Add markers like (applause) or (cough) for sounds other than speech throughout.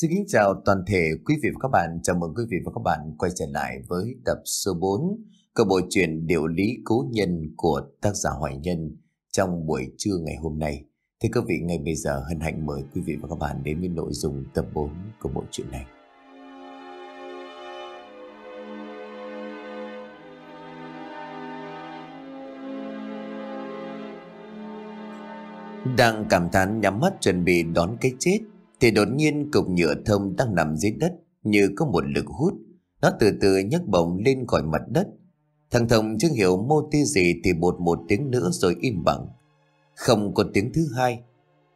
Xin kính chào toàn thể quý vị và các bạn. Chào mừng quý vị và các bạn quay trở lại với tập số 4 của bộ truyện Điều lý cố nhân của tác giả Hoài Nhân trong buổi trưa ngày hôm nay. Thưa quý vị, ngay bây giờ hân hạnh mời quý vị và các bạn đến với nội dung tập 4 của bộ truyện này. Đang cảm thán nhắm mắt chuẩn bị đón cái chết thì đột nhiên cục nhựa thông đang nằm dưới đất như có một lực hút nó từ từ nhấc bổng lên khỏi mặt đất thằng thông chưa hiểu mô ti gì thì bột một tiếng nữa rồi im bằng không có tiếng thứ hai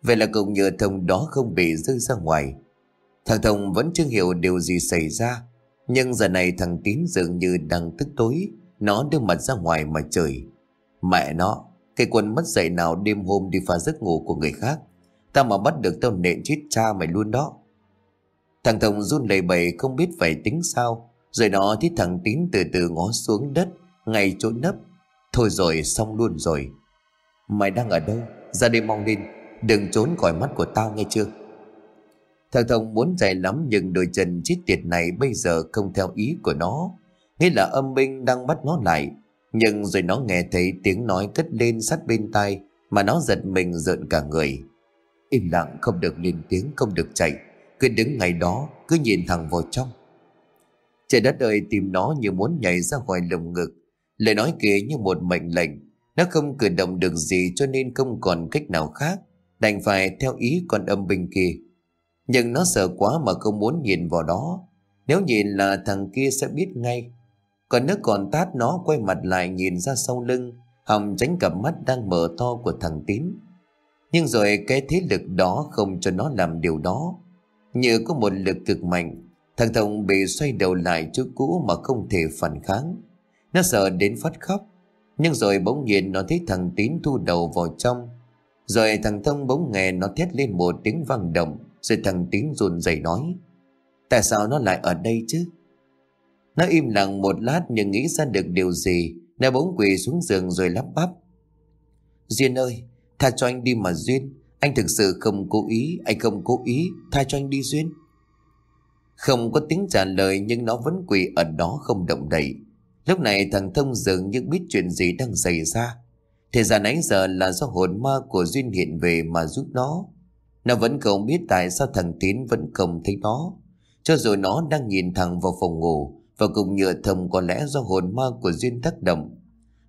vậy là cục nhựa thông đó không bị rơi ra ngoài thằng thông vẫn chưa hiểu điều gì xảy ra nhưng giờ này thằng tín dường như đang tức tối nó đưa mặt ra ngoài mà trời mẹ nó cái quần mất dậy nào đêm hôm đi pha giấc ngủ của người khác Tao mà bắt được tao nện chết cha mày luôn đó Thằng Thông run lẩy bẩy không biết phải tính sao Rồi nó thì thằng Tín từ từ ngó xuống đất Ngay chỗ nấp Thôi rồi xong luôn rồi Mày đang ở đâu Ra đây mong lên Đừng trốn khỏi mắt của tao nghe chưa Thằng Thông muốn chạy lắm Nhưng đôi chân chết tiệt này bây giờ không theo ý của nó Nghĩa là âm binh đang bắt nó lại Nhưng rồi nó nghe thấy tiếng nói cất lên sát bên tai Mà nó giật mình rợn cả người Im lặng không được lên tiếng không được chạy Cứ đứng ngay đó cứ nhìn thẳng vào trong Trời đất ơi tìm nó như muốn nhảy ra khỏi lồng ngực Lời nói kia như một mệnh lệnh Nó không cử động được gì cho nên không còn cách nào khác Đành phải theo ý con âm binh kia Nhưng nó sợ quá mà không muốn nhìn vào đó Nếu nhìn là thằng kia sẽ biết ngay Còn nước còn tát nó quay mặt lại nhìn ra sau lưng Hòng tránh cặp mắt đang mở to của thằng Tín nhưng rồi cái thế lực đó không cho nó làm điều đó. Như có một lực cực mạnh, thằng Thông bị xoay đầu lại chỗ cũ mà không thể phản kháng. Nó sợ đến phát khóc. Nhưng rồi bỗng nhiên nó thấy thằng Tín thu đầu vào trong. Rồi thằng Thông bỗng nghe nó thét lên một tiếng vang động. Rồi thằng Tín run rẩy nói. Tại sao nó lại ở đây chứ? Nó im lặng một lát nhưng nghĩ ra được điều gì. Nó bỗng quỳ xuống giường rồi lắp bắp. Duyên ơi, Tha cho anh đi mà Duyên Anh thực sự không cố ý Anh không cố ý Tha cho anh đi Duyên Không có tiếng trả lời Nhưng nó vẫn quỳ ở đó không động đậy Lúc này thằng Thông dường như biết chuyện gì đang xảy ra Thế ra nãy giờ là do hồn ma của Duyên hiện về mà giúp nó Nó vẫn không biết tại sao thằng Tín vẫn không thấy nó Cho dù nó đang nhìn thẳng vào phòng ngủ Và cùng nhựa thầm có lẽ do hồn ma của Duyên tác động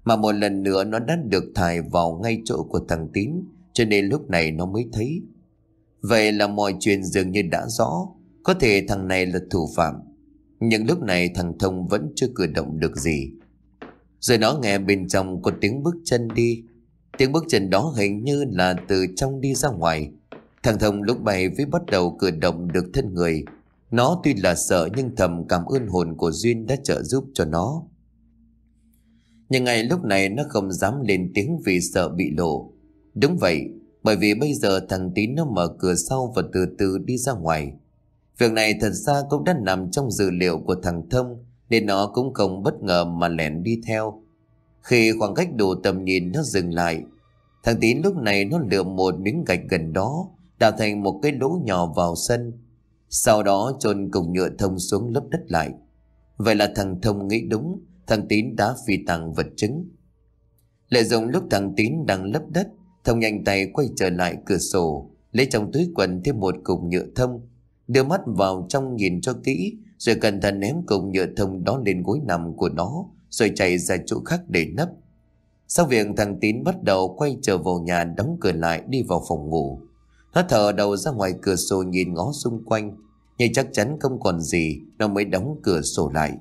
mà một lần nữa nó đã được thải vào ngay chỗ của thằng Tín Cho nên lúc này nó mới thấy Vậy là mọi chuyện dường như đã rõ Có thể thằng này là thủ phạm Nhưng lúc này thằng Thông vẫn chưa cử động được gì Rồi nó nghe bên trong có tiếng bước chân đi Tiếng bước chân đó hình như là từ trong đi ra ngoài Thằng Thông lúc bay với bắt đầu cử động được thân người Nó tuy là sợ nhưng thầm cảm ơn hồn của Duyên đã trợ giúp cho nó nhưng ngay lúc này nó không dám lên tiếng vì sợ bị lộ Đúng vậy Bởi vì bây giờ thằng Tín nó mở cửa sau và từ từ đi ra ngoài Việc này thật ra cũng đã nằm trong dữ liệu của thằng Thông Nên nó cũng không bất ngờ mà lẻn đi theo Khi khoảng cách đủ tầm nhìn nó dừng lại Thằng Tín lúc này nó lượm một miếng gạch gần đó Tạo thành một cái lỗ nhỏ vào sân Sau đó trôn cùng nhựa thông xuống lớp đất lại Vậy là thằng Thông nghĩ đúng Thằng Tín đã phi tăng vật chứng. Lợi dụng lúc thằng Tín đang lấp đất, Thông nhanh tay quay trở lại cửa sổ, lấy trong túi quần thêm một cục nhựa thông, đưa mắt vào trong nhìn cho kỹ, rồi cẩn thận ném cục nhựa thông đó lên gối nằm của nó, rồi chạy ra chỗ khác để nấp. Sau việc thằng Tín bắt đầu quay trở vào nhà đóng cửa lại đi vào phòng ngủ. Nó thở đầu ra ngoài cửa sổ nhìn ngó xung quanh, nhưng chắc chắn không còn gì, nó mới đóng cửa sổ lại.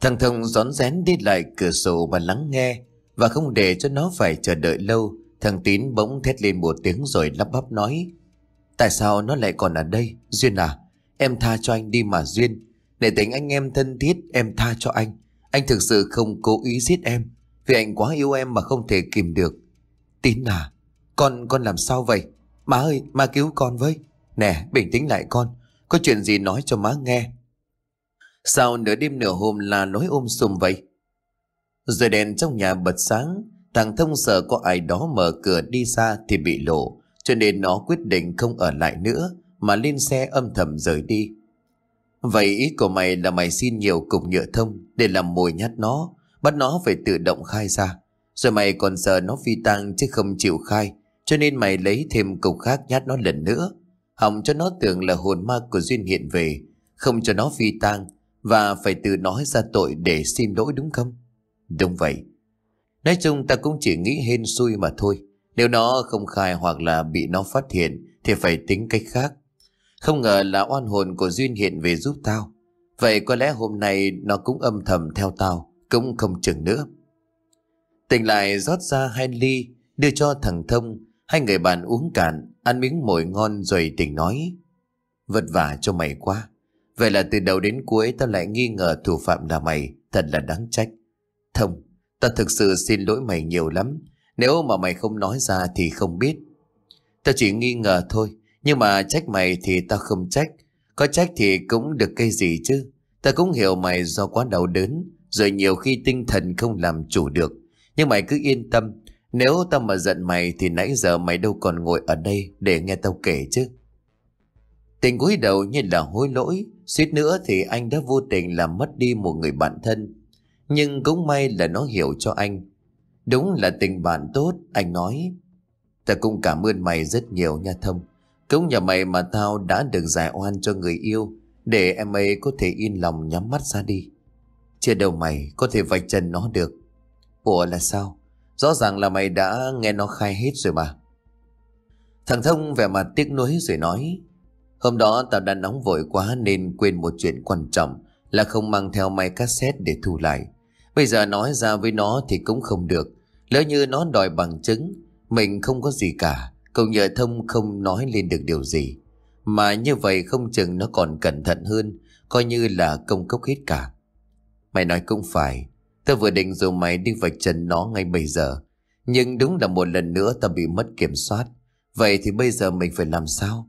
Thằng Thông rón rén đi lại cửa sổ và lắng nghe Và không để cho nó phải chờ đợi lâu Thằng Tín bỗng thét lên một tiếng rồi lắp bắp nói Tại sao nó lại còn ở đây Duyên à Em tha cho anh đi mà Duyên Để tính anh em thân thiết em tha cho anh Anh thực sự không cố ý giết em Vì anh quá yêu em mà không thể kìm được Tín à Con con làm sao vậy Má ơi má cứu con với Nè bình tĩnh lại con Có chuyện gì nói cho má nghe Sao nửa đêm nửa hôm là nói ôm sùm vậy? Rồi đèn trong nhà bật sáng, thằng thông sợ có ai đó mở cửa đi ra thì bị lộ, cho nên nó quyết định không ở lại nữa, mà lên xe âm thầm rời đi. Vậy ý của mày là mày xin nhiều cục nhựa thông để làm mồi nhát nó, bắt nó phải tự động khai ra. Rồi mày còn sợ nó phi tang chứ không chịu khai, cho nên mày lấy thêm cục khác nhát nó lần nữa. Hỏng cho nó tưởng là hồn ma của Duyên hiện về, không cho nó phi tang và phải từ nói ra tội để xin lỗi đúng không? Đúng vậy. Nói chung ta cũng chỉ nghĩ hên xui mà thôi. Nếu nó không khai hoặc là bị nó phát hiện thì phải tính cách khác. Không ngờ là oan hồn của Duyên hiện về giúp tao. Vậy có lẽ hôm nay nó cũng âm thầm theo tao, cũng không chừng nữa. Tỉnh lại rót ra hai ly, đưa cho thằng Thông, hai người bạn uống cạn, ăn miếng mồi ngon rồi tỉnh nói. Vất vả cho mày quá. Vậy là từ đầu đến cuối tao lại nghi ngờ thủ phạm là mày, thật là đáng trách. Thông, tao thực sự xin lỗi mày nhiều lắm, nếu mà mày không nói ra thì không biết. Tao chỉ nghi ngờ thôi, nhưng mà trách mày thì tao không trách, có trách thì cũng được cái gì chứ. Tao cũng hiểu mày do quá đau đớn, rồi nhiều khi tinh thần không làm chủ được. Nhưng mày cứ yên tâm, nếu tao mà giận mày thì nãy giờ mày đâu còn ngồi ở đây để nghe tao kể chứ. Tình cúi đầu như là hối lỗi, Suýt nữa thì anh đã vô tình làm mất đi một người bạn thân. Nhưng cũng may là nó hiểu cho anh. Đúng là tình bạn tốt, anh nói. Ta cũng cảm ơn mày rất nhiều nha Thông. Cũng nhờ mày mà tao đã được giải oan cho người yêu, để em ấy có thể yên lòng nhắm mắt ra đi. Chưa đầu mày có thể vạch trần nó được. Ủa là sao? Rõ ràng là mày đã nghe nó khai hết rồi mà. Thằng Thông vẻ mặt tiếc nuối rồi nói. Hôm đó tao đã nóng vội quá nên quên một chuyện quan trọng là không mang theo máy cassette để thu lại. Bây giờ nói ra với nó thì cũng không được. Lỡ như nó đòi bằng chứng, mình không có gì cả. Cậu nhờ thông không nói lên được điều gì. Mà như vậy không chừng nó còn cẩn thận hơn, coi như là công cốc hết cả. Mày nói cũng phải, tao vừa định dù mày đi vạch trần nó ngay bây giờ. Nhưng đúng là một lần nữa tao bị mất kiểm soát. Vậy thì bây giờ mình phải làm sao?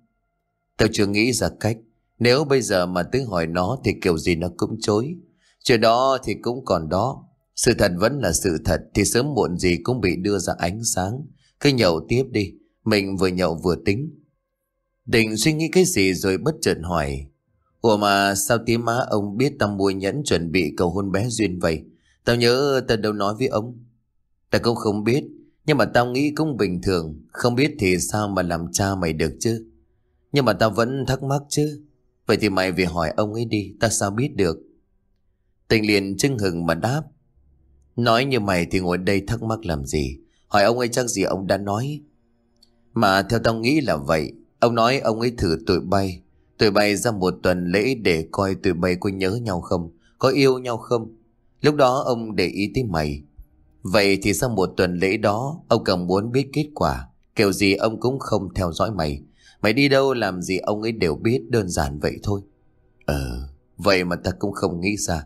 Tao chưa nghĩ ra cách. Nếu bây giờ mà tứ hỏi nó thì kiểu gì nó cũng chối. Chuyện đó thì cũng còn đó. Sự thật vẫn là sự thật thì sớm muộn gì cũng bị đưa ra ánh sáng. Cứ nhậu tiếp đi. Mình vừa nhậu vừa tính. Định suy nghĩ cái gì rồi bất chợt hỏi. Ủa mà sao tí má ông biết tao mua nhẫn chuẩn bị cầu hôn bé Duyên vậy? Tao nhớ tao đâu nói với ông. Tao cũng không biết. Nhưng mà tao nghĩ cũng bình thường. Không biết thì sao mà làm cha mày được chứ? Nhưng mà ta vẫn thắc mắc chứ Vậy thì mày về hỏi ông ấy đi Ta sao biết được Tình liền chưng hừng mà đáp Nói như mày thì ngồi đây thắc mắc làm gì Hỏi ông ấy chắc gì ông đã nói Mà theo tao nghĩ là vậy Ông nói ông ấy thử tụi bay Tụi bay ra một tuần lễ để coi tụi bay có nhớ nhau không Có yêu nhau không Lúc đó ông để ý tới mày Vậy thì sau một tuần lễ đó Ông cần muốn biết kết quả Kiểu gì ông cũng không theo dõi mày Mày đi đâu làm gì ông ấy đều biết đơn giản vậy thôi. Ờ, vậy mà ta cũng không nghĩ ra.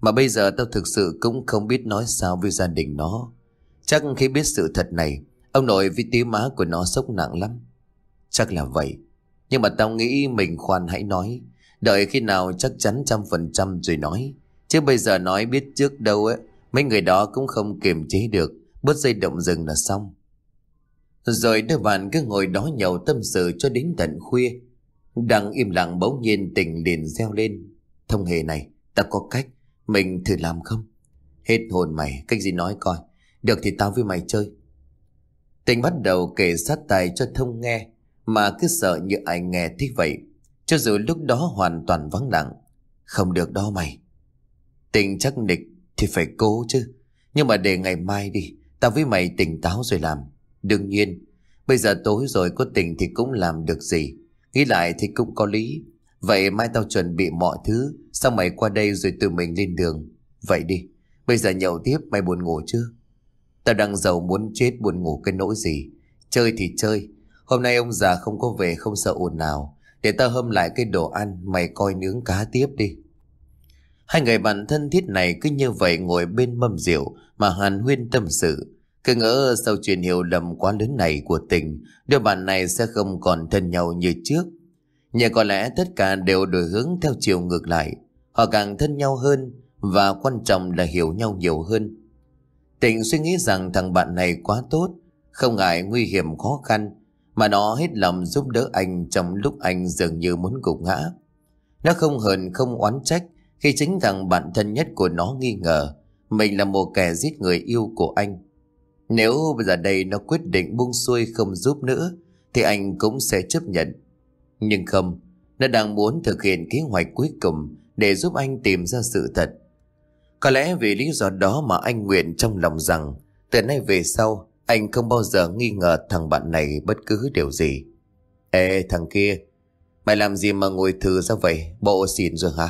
Mà bây giờ tao thực sự cũng không biết nói sao với gia đình nó. Chắc khi biết sự thật này, ông nội với tí má của nó sốc nặng lắm. Chắc là vậy. Nhưng mà tao nghĩ mình khoan hãy nói. Đợi khi nào chắc chắn trăm phần trăm rồi nói. Chứ bây giờ nói biết trước đâu ấy, mấy người đó cũng không kiềm chế được. Bớt dây động rừng là xong. Rồi đôi bạn cứ ngồi đó nhậu tâm sự cho đến tận khuya Đang im lặng bỗng nhiên tình liền reo lên Thông hề này Ta có cách Mình thử làm không Hết hồn mày Cách gì nói coi Được thì tao với mày chơi Tình bắt đầu kể sát tài cho thông nghe Mà cứ sợ như ai nghe thích vậy Cho dù lúc đó hoàn toàn vắng lặng Không được đó mày Tình chắc nịch thì phải cố chứ Nhưng mà để ngày mai đi Tao với mày tỉnh táo rồi làm Đương nhiên, bây giờ tối rồi có tình thì cũng làm được gì. Nghĩ lại thì cũng có lý. Vậy mai tao chuẩn bị mọi thứ, sau mày qua đây rồi tự mình lên đường. Vậy đi, bây giờ nhậu tiếp mày buồn ngủ chưa? Tao đang giàu muốn chết buồn ngủ cái nỗi gì. Chơi thì chơi, hôm nay ông già không có về không sợ ồn nào. Để tao hâm lại cái đồ ăn, mày coi nướng cá tiếp đi. Hai người bạn thân thiết này cứ như vậy ngồi bên mâm rượu mà hàn huyên tâm sự. Cứ ngỡ sau chuyện hiểu lầm quá lớn này của tình, đôi bạn này sẽ không còn thân nhau như trước. Nhưng có lẽ tất cả đều đổi hướng theo chiều ngược lại. Họ càng thân nhau hơn và quan trọng là hiểu nhau nhiều hơn. Tình suy nghĩ rằng thằng bạn này quá tốt, không ngại nguy hiểm khó khăn, mà nó hết lòng giúp đỡ anh trong lúc anh dường như muốn gục ngã. Nó không hờn không oán trách khi chính thằng bạn thân nhất của nó nghi ngờ mình là một kẻ giết người yêu của anh. Nếu bây giờ đây nó quyết định buông xuôi không giúp nữa Thì anh cũng sẽ chấp nhận Nhưng không Nó đang muốn thực hiện kế hoạch cuối cùng Để giúp anh tìm ra sự thật Có lẽ vì lý do đó mà anh nguyện trong lòng rằng Từ nay về sau Anh không bao giờ nghi ngờ thằng bạn này bất cứ điều gì Ê thằng kia Mày làm gì mà ngồi thừa ra vậy Bộ xỉn rồi hả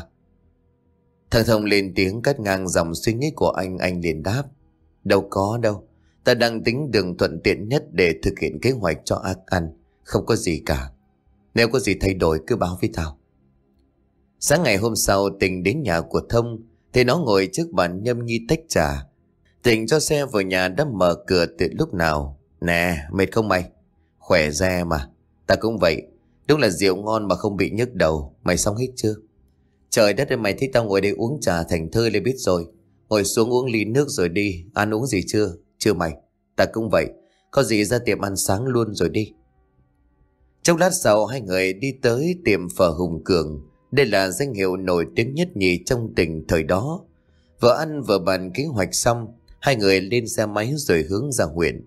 Thằng Thông lên tiếng cắt ngang dòng suy nghĩ của anh Anh liền đáp Đâu có đâu Ta đang tính đường thuận tiện nhất để thực hiện kế hoạch cho ác ăn. Không có gì cả. Nếu có gì thay đổi cứ báo với tao. Sáng ngày hôm sau Tình đến nhà của Thông. Thì nó ngồi trước bàn nhâm nhi tách trà. Tình cho xe vào nhà đã mở cửa từ lúc nào. Nè, mệt không mày? Khỏe ra mà. Ta cũng vậy. Đúng là rượu ngon mà không bị nhức đầu. Mày xong hết chưa? Trời đất ơi mày thích tao ngồi đây uống trà thành thơ lên biết rồi. Ngồi xuống uống ly nước rồi đi. Ăn uống gì chưa? Chưa mày, ta cũng vậy. Có gì ra tiệm ăn sáng luôn rồi đi. Trong lát sau hai người đi tới tiệm phở Hùng Cường. Đây là danh hiệu nổi tiếng nhất nhì trong tỉnh thời đó. Vừa ăn vừa bàn kế hoạch xong, hai người lên xe máy rồi hướng ra huyện.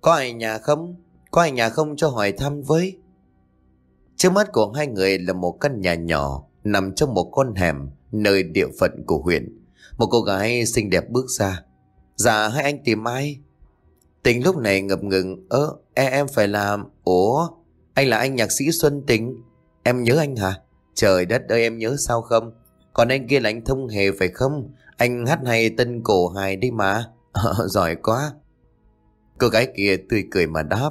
Có ai nhà không? Có ai nhà không cho hỏi thăm với? Trước mắt của hai người là một căn nhà nhỏ nằm trong một con hẻm nơi địa phận của huyện. Một cô gái xinh đẹp bước ra, Dạ hai anh tìm ai? Tình lúc này ngập ngừng. Ơ, e, em phải làm. Ủa, anh là anh nhạc sĩ Xuân Tình. Em nhớ anh hả? Trời đất ơi em nhớ sao không? Còn anh kia là anh thông hề phải không? Anh hát hay tân cổ hài đi mà. (laughs) Ờ, giỏi quá. Cô gái kia tươi cười mà đáp.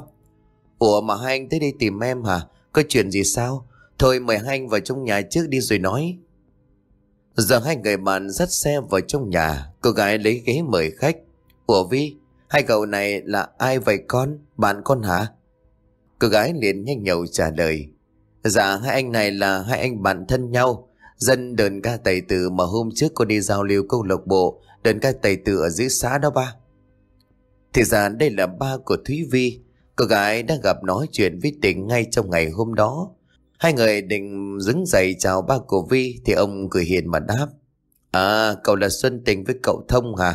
Ủa mà hai anh tới đây tìm em hả? Có chuyện gì sao? Thôi mời hai anh vào trong nhà trước đi rồi nói. Giờ hai người bạn dắt xe vào trong nhà Cô gái lấy ghế mời khách Ủa Vi Hai cậu này là ai vậy con Bạn con hả Cô gái liền nhanh nhậu trả lời Dạ hai anh này là hai anh bạn thân nhau Dân đờn ca tẩy tử mà hôm trước cô đi giao lưu câu lạc bộ Đờn ca tẩy tử ở dưới xã đó ba Thì ra đây là ba của Thúy Vi Cô gái đã gặp nói chuyện với tỉnh ngay trong ngày hôm đó Hai người định dứng dậy chào ba của Vi thì ông cười hiền mà đáp. À, cậu là Xuân Tình với cậu Thông hả?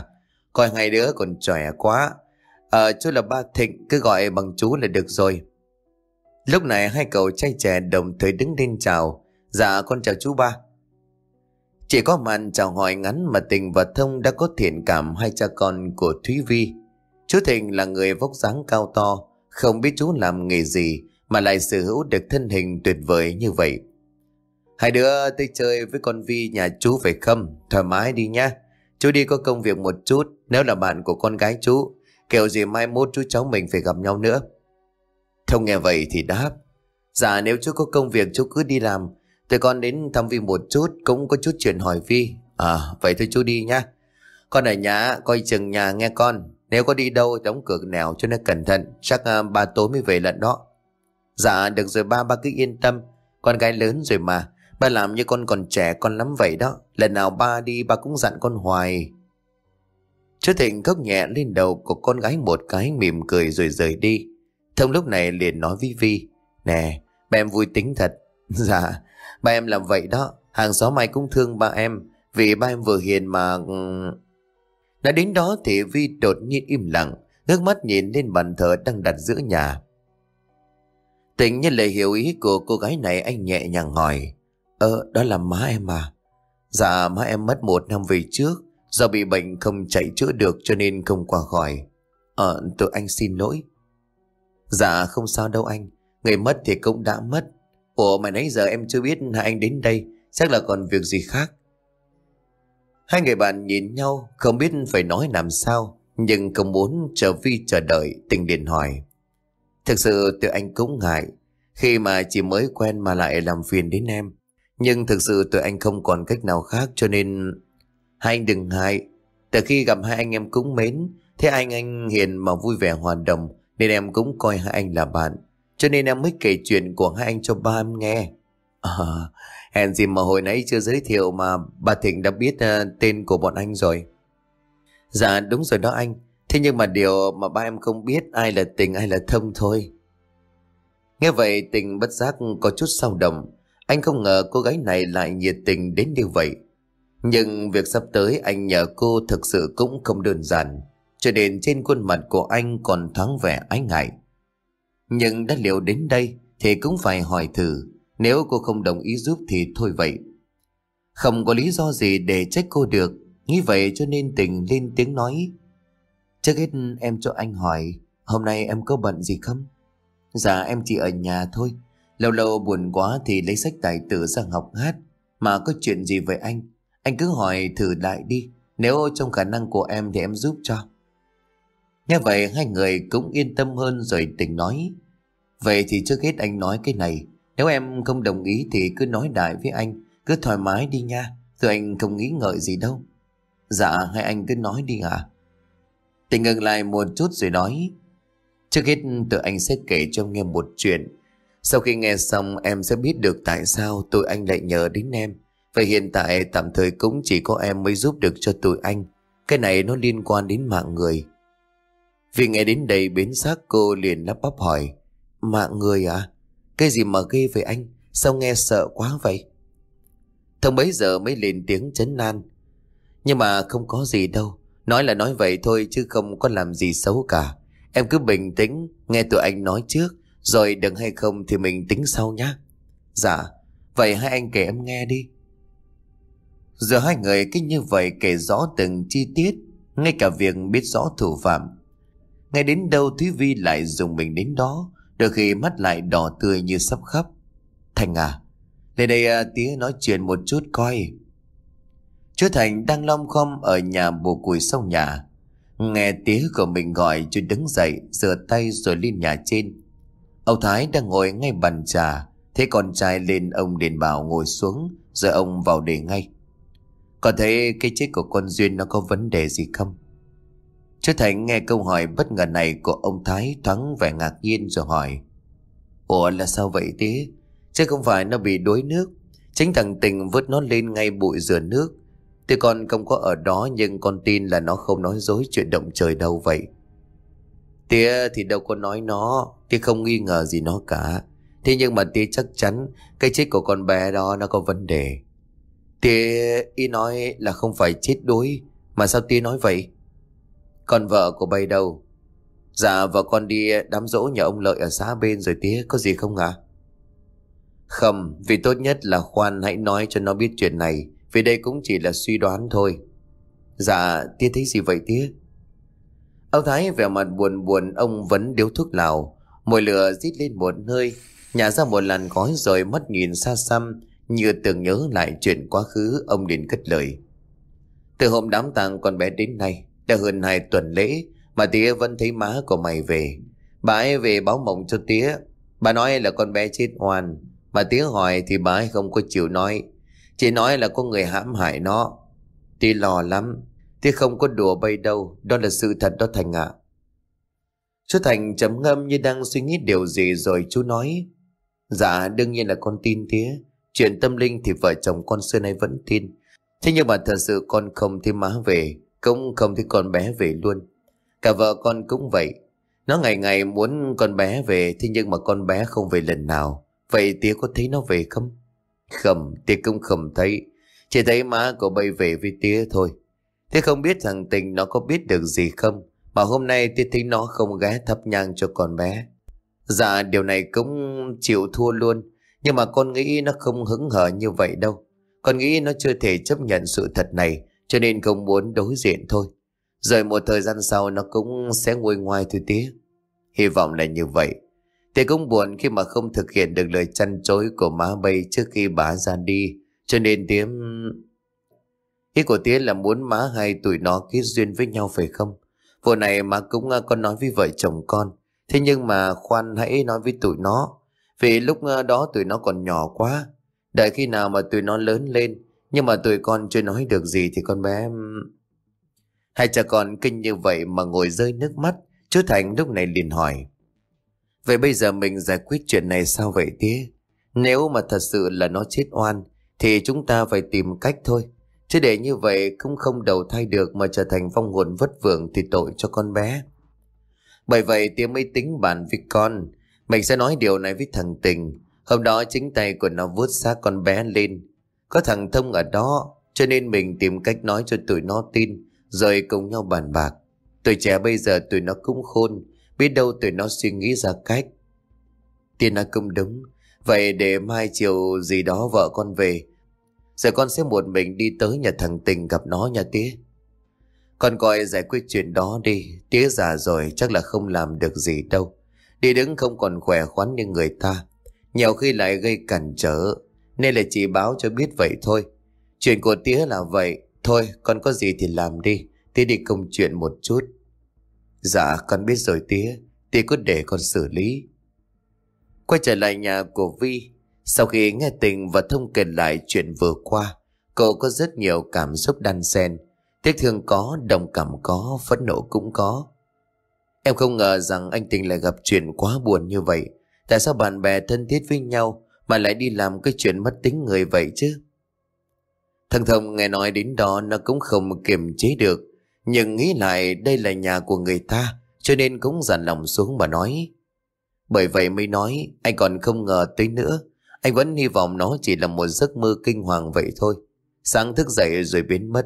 Coi hai đứa còn trẻ quá. À, chú là ba Thịnh, cứ gọi bằng chú là được rồi. Lúc này hai cậu trai trẻ đồng thời đứng lên chào. Dạ, con chào chú ba. Chỉ có màn chào hỏi ngắn mà Tình và Thông đã có thiện cảm hai cha con của Thúy Vi. Chú Thịnh là người vóc dáng cao to, không biết chú làm nghề gì, mà lại sở hữu được thân hình tuyệt vời như vậy. Hai đứa tới chơi với con Vi nhà chú phải không? Thoải mái đi nhá. Chú đi có công việc một chút, nếu là bạn của con gái chú, kiểu gì mai mốt chú cháu mình phải gặp nhau nữa. Thông nghe vậy thì đáp, dạ nếu chú có công việc chú cứ đi làm, tụi con đến thăm Vi một chút, cũng có chút chuyện hỏi Vi. À, vậy thôi chú đi nhá. Con ở nhà, coi chừng nhà nghe con, nếu có đi đâu đóng cửa nẻo cho nó cẩn thận, chắc à, ba tối mới về lận đó. Dạ được rồi ba ba cứ yên tâm Con gái lớn rồi mà Ba làm như con còn trẻ con lắm vậy đó Lần nào ba đi ba cũng dặn con hoài Chú Thịnh góc nhẹ lên đầu của con gái một cái mỉm cười rồi rời đi Thông lúc này liền nói Vi Vi Nè ba em vui tính thật (laughs) Dạ ba em làm vậy đó Hàng xóm mày cũng thương ba em Vì ba em vừa hiền mà Đã ừ. đến đó thì Vi đột nhiên im lặng Ngước mắt nhìn lên bàn thờ đang đặt giữa nhà Tình nhân lời hiểu ý của cô gái này anh nhẹ nhàng hỏi. Ờ, đó là má em à? Dạ, má em mất một năm về trước. Do bị bệnh không chạy chữa được cho nên không qua khỏi. Ờ, tụi anh xin lỗi. Dạ, không sao đâu anh. Người mất thì cũng đã mất. Ủa mà nãy giờ em chưa biết hai anh đến đây. Chắc là còn việc gì khác. Hai người bạn nhìn nhau, không biết phải nói làm sao. Nhưng không muốn chờ Vi chờ đợi, tình điện hỏi. Thực sự tụi anh cũng ngại Khi mà chỉ mới quen mà lại làm phiền đến em Nhưng thực sự tụi anh không còn cách nào khác cho nên Hai anh đừng hại Từ khi gặp hai anh em cũng mến Thế anh anh hiền mà vui vẻ hòa đồng Nên em cũng coi hai anh là bạn Cho nên em mới kể chuyện của hai anh cho ba em nghe À, hèn gì mà hồi nãy chưa giới thiệu mà bà Thịnh đã biết uh, tên của bọn anh rồi. Dạ đúng rồi đó anh. Thế nhưng mà điều mà ba em không biết ai là tình ai là thông thôi. Nghe vậy tình bất giác có chút sao động. Anh không ngờ cô gái này lại nhiệt tình đến như vậy. Nhưng việc sắp tới anh nhờ cô thực sự cũng không đơn giản. Cho nên trên khuôn mặt của anh còn thoáng vẻ ái ngại. Nhưng đã liệu đến đây thì cũng phải hỏi thử. Nếu cô không đồng ý giúp thì thôi vậy. Không có lý do gì để trách cô được. Nghĩ vậy cho nên tình lên tiếng nói. Trước hết em cho anh hỏi Hôm nay em có bận gì không? Dạ em chỉ ở nhà thôi Lâu lâu buồn quá thì lấy sách tài tử ra học hát Mà có chuyện gì với anh Anh cứ hỏi thử lại đi Nếu trong khả năng của em thì em giúp cho Nghe vậy hai người cũng yên tâm hơn rồi tỉnh nói Vậy thì trước hết anh nói cái này Nếu em không đồng ý thì cứ nói đại với anh Cứ thoải mái đi nha Rồi anh không nghĩ ngợi gì đâu Dạ hay anh cứ nói đi ạ à. Tình ngừng lại một chút rồi nói Trước hết tụi anh sẽ kể cho em nghe một chuyện Sau khi nghe xong em sẽ biết được tại sao tụi anh lại nhờ đến em Vậy hiện tại tạm thời cũng chỉ có em mới giúp được cho tụi anh Cái này nó liên quan đến mạng người Vì nghe đến đây bến xác cô liền lắp bắp hỏi Mạng người à? Cái gì mà ghê về anh? Sao nghe sợ quá vậy? Thông bấy giờ mới lên tiếng chấn nan Nhưng mà không có gì đâu Nói là nói vậy thôi chứ không có làm gì xấu cả Em cứ bình tĩnh Nghe tụi anh nói trước Rồi đừng hay không thì mình tính sau nhá. Dạ Vậy hai anh kể em nghe đi Giờ hai người cứ như vậy kể rõ từng chi tiết Ngay cả việc biết rõ thủ phạm Ngay đến đâu Thúy Vi lại dùng mình đến đó Đôi khi mắt lại đỏ tươi như sắp khóc Thành à Lên đây à, tía nói chuyện một chút coi Chú Thành đang long khom ở nhà bồ củi sau nhà. Nghe tiếng của mình gọi chú đứng dậy, rửa tay rồi lên nhà trên. Ông Thái đang ngồi ngay bàn trà, thấy con trai lên ông đền bảo ngồi xuống, rồi ông vào để ngay. Có thấy cái chết của con Duyên nó có vấn đề gì không? Chú Thành nghe câu hỏi bất ngờ này của ông Thái thoáng vẻ ngạc nhiên rồi hỏi. Ủa là sao vậy thế? Chứ không phải nó bị đuối nước. Chính thằng Tình vớt nó lên ngay bụi rửa nước Tuy con không có ở đó nhưng con tin là nó không nói dối chuyện động trời đâu vậy. Tía thì đâu có nói nó, tía không nghi ngờ gì nó cả. Thế nhưng mà tía chắc chắn cái chết của con bé đó nó có vấn đề. Tía ý nói là không phải chết đuối, mà sao tía nói vậy? con vợ của bay đâu? Dạ vợ con đi đám dỗ nhà ông Lợi ở xã bên rồi tía có gì không ạ? À? Không, vì tốt nhất là khoan hãy nói cho nó biết chuyện này. Vì đây cũng chỉ là suy đoán thôi Dạ tía thấy gì vậy tía Ông Thái vẻ mặt buồn buồn Ông vẫn điếu thuốc lào mồi lửa rít lên một hơi Nhả ra một làn khói rồi mắt nhìn xa xăm Như tưởng nhớ lại chuyện quá khứ Ông liền cất lời Từ hôm đám tang con bé đến nay Đã hơn hai tuần lễ Mà tía vẫn thấy má của mày về Bà ấy về báo mộng cho tía Bà nói là con bé chết oan Mà tía hỏi thì bà ấy không có chịu nói Chị nói là có người hãm hại nó Tuy lo lắm Thế không có đùa bay đâu Đó là sự thật đó Thành ạ à. Chú Thành chấm ngâm như đang suy nghĩ điều gì rồi chú nói Dạ đương nhiên là con tin thế Chuyện tâm linh thì vợ chồng con xưa nay vẫn tin Thế nhưng mà thật sự con không thấy má về Cũng không thấy con bé về luôn Cả vợ con cũng vậy Nó ngày ngày muốn con bé về Thế nhưng mà con bé không về lần nào Vậy tía có thấy nó về không? Khẩm thì cũng không thấy Chỉ thấy má của bay về với tía thôi Thế không biết thằng Tình nó có biết được gì không Mà hôm nay tía thấy nó không ghé thắp nhang cho con bé Dạ điều này cũng chịu thua luôn Nhưng mà con nghĩ nó không hứng hở như vậy đâu Con nghĩ nó chưa thể chấp nhận sự thật này Cho nên không muốn đối diện thôi Rồi một thời gian sau nó cũng sẽ nguôi ngoai thôi tía Hy vọng là như vậy thì cũng buồn khi mà không thực hiện được lời chăn chối của má bay trước khi bà ra đi. Cho nên tiếng Ý của Tiến là muốn má hai tuổi nó kết duyên với nhau phải không? vừa này má cũng có nói với vợ chồng con. Thế nhưng mà khoan hãy nói với tụi nó. Vì lúc ờ, đó tụi nó còn nhỏ quá. Đợi khi nào mà tụi nó lớn lên. Nhưng mà tụi con chưa nói được gì thì con bé... Hai cha con kinh như vậy mà ngồi rơi nước mắt. Chú Thành lúc này liền hỏi. Vậy bây giờ mình giải quyết chuyện này sao vậy tía? Nếu mà thật sự là nó chết oan Thì chúng ta phải tìm cách thôi Chứ để như vậy cũng không đầu thai được Mà trở thành vong hồn vất vưởng Thì tội cho con bé Bởi vậy tía mới tính bàn với con Mình sẽ nói điều này với thằng Tình Hôm đó chính tay của nó vuốt xác con bé lên Có thằng Thông ở đó Cho nên mình tìm cách nói cho tụi nó tin Rồi cùng nhau bàn bạc Tuổi trẻ bây giờ tụi nó cũng khôn Biết đâu tụi nó suy nghĩ ra cách Tiên nói cũng đúng Vậy để mai chiều gì đó vợ con về Giờ con sẽ một mình đi tới nhà thằng Tình gặp nó nha tía Con coi giải quyết chuyện đó đi Tía già rồi chắc là không làm được gì đâu Đi đứng không còn khỏe khoắn như người ta Nhiều khi lại gây cản trở Nên là chỉ báo cho biết vậy thôi Chuyện của tía là vậy Thôi con có gì thì làm đi Tía đi công chuyện một chút Dạ con biết rồi tía Tía cứ để con xử lý Quay trở lại nhà của Vi Sau khi nghe tình và thông kể lại chuyện vừa qua Cậu có rất nhiều cảm xúc đan xen Tiếc thương có, đồng cảm có, phẫn nộ cũng có Em không ngờ rằng anh Tình lại gặp chuyện quá buồn như vậy Tại sao bạn bè thân thiết với nhau Mà lại đi làm cái chuyện mất tính người vậy chứ Thằng Thông nghe nói đến đó Nó cũng không kiềm chế được nhưng nghĩ lại đây là nhà của người ta Cho nên cũng dằn lòng xuống mà nói Bởi vậy mới nói Anh còn không ngờ tới nữa Anh vẫn hy vọng nó chỉ là một giấc mơ kinh hoàng vậy thôi Sáng thức dậy rồi biến mất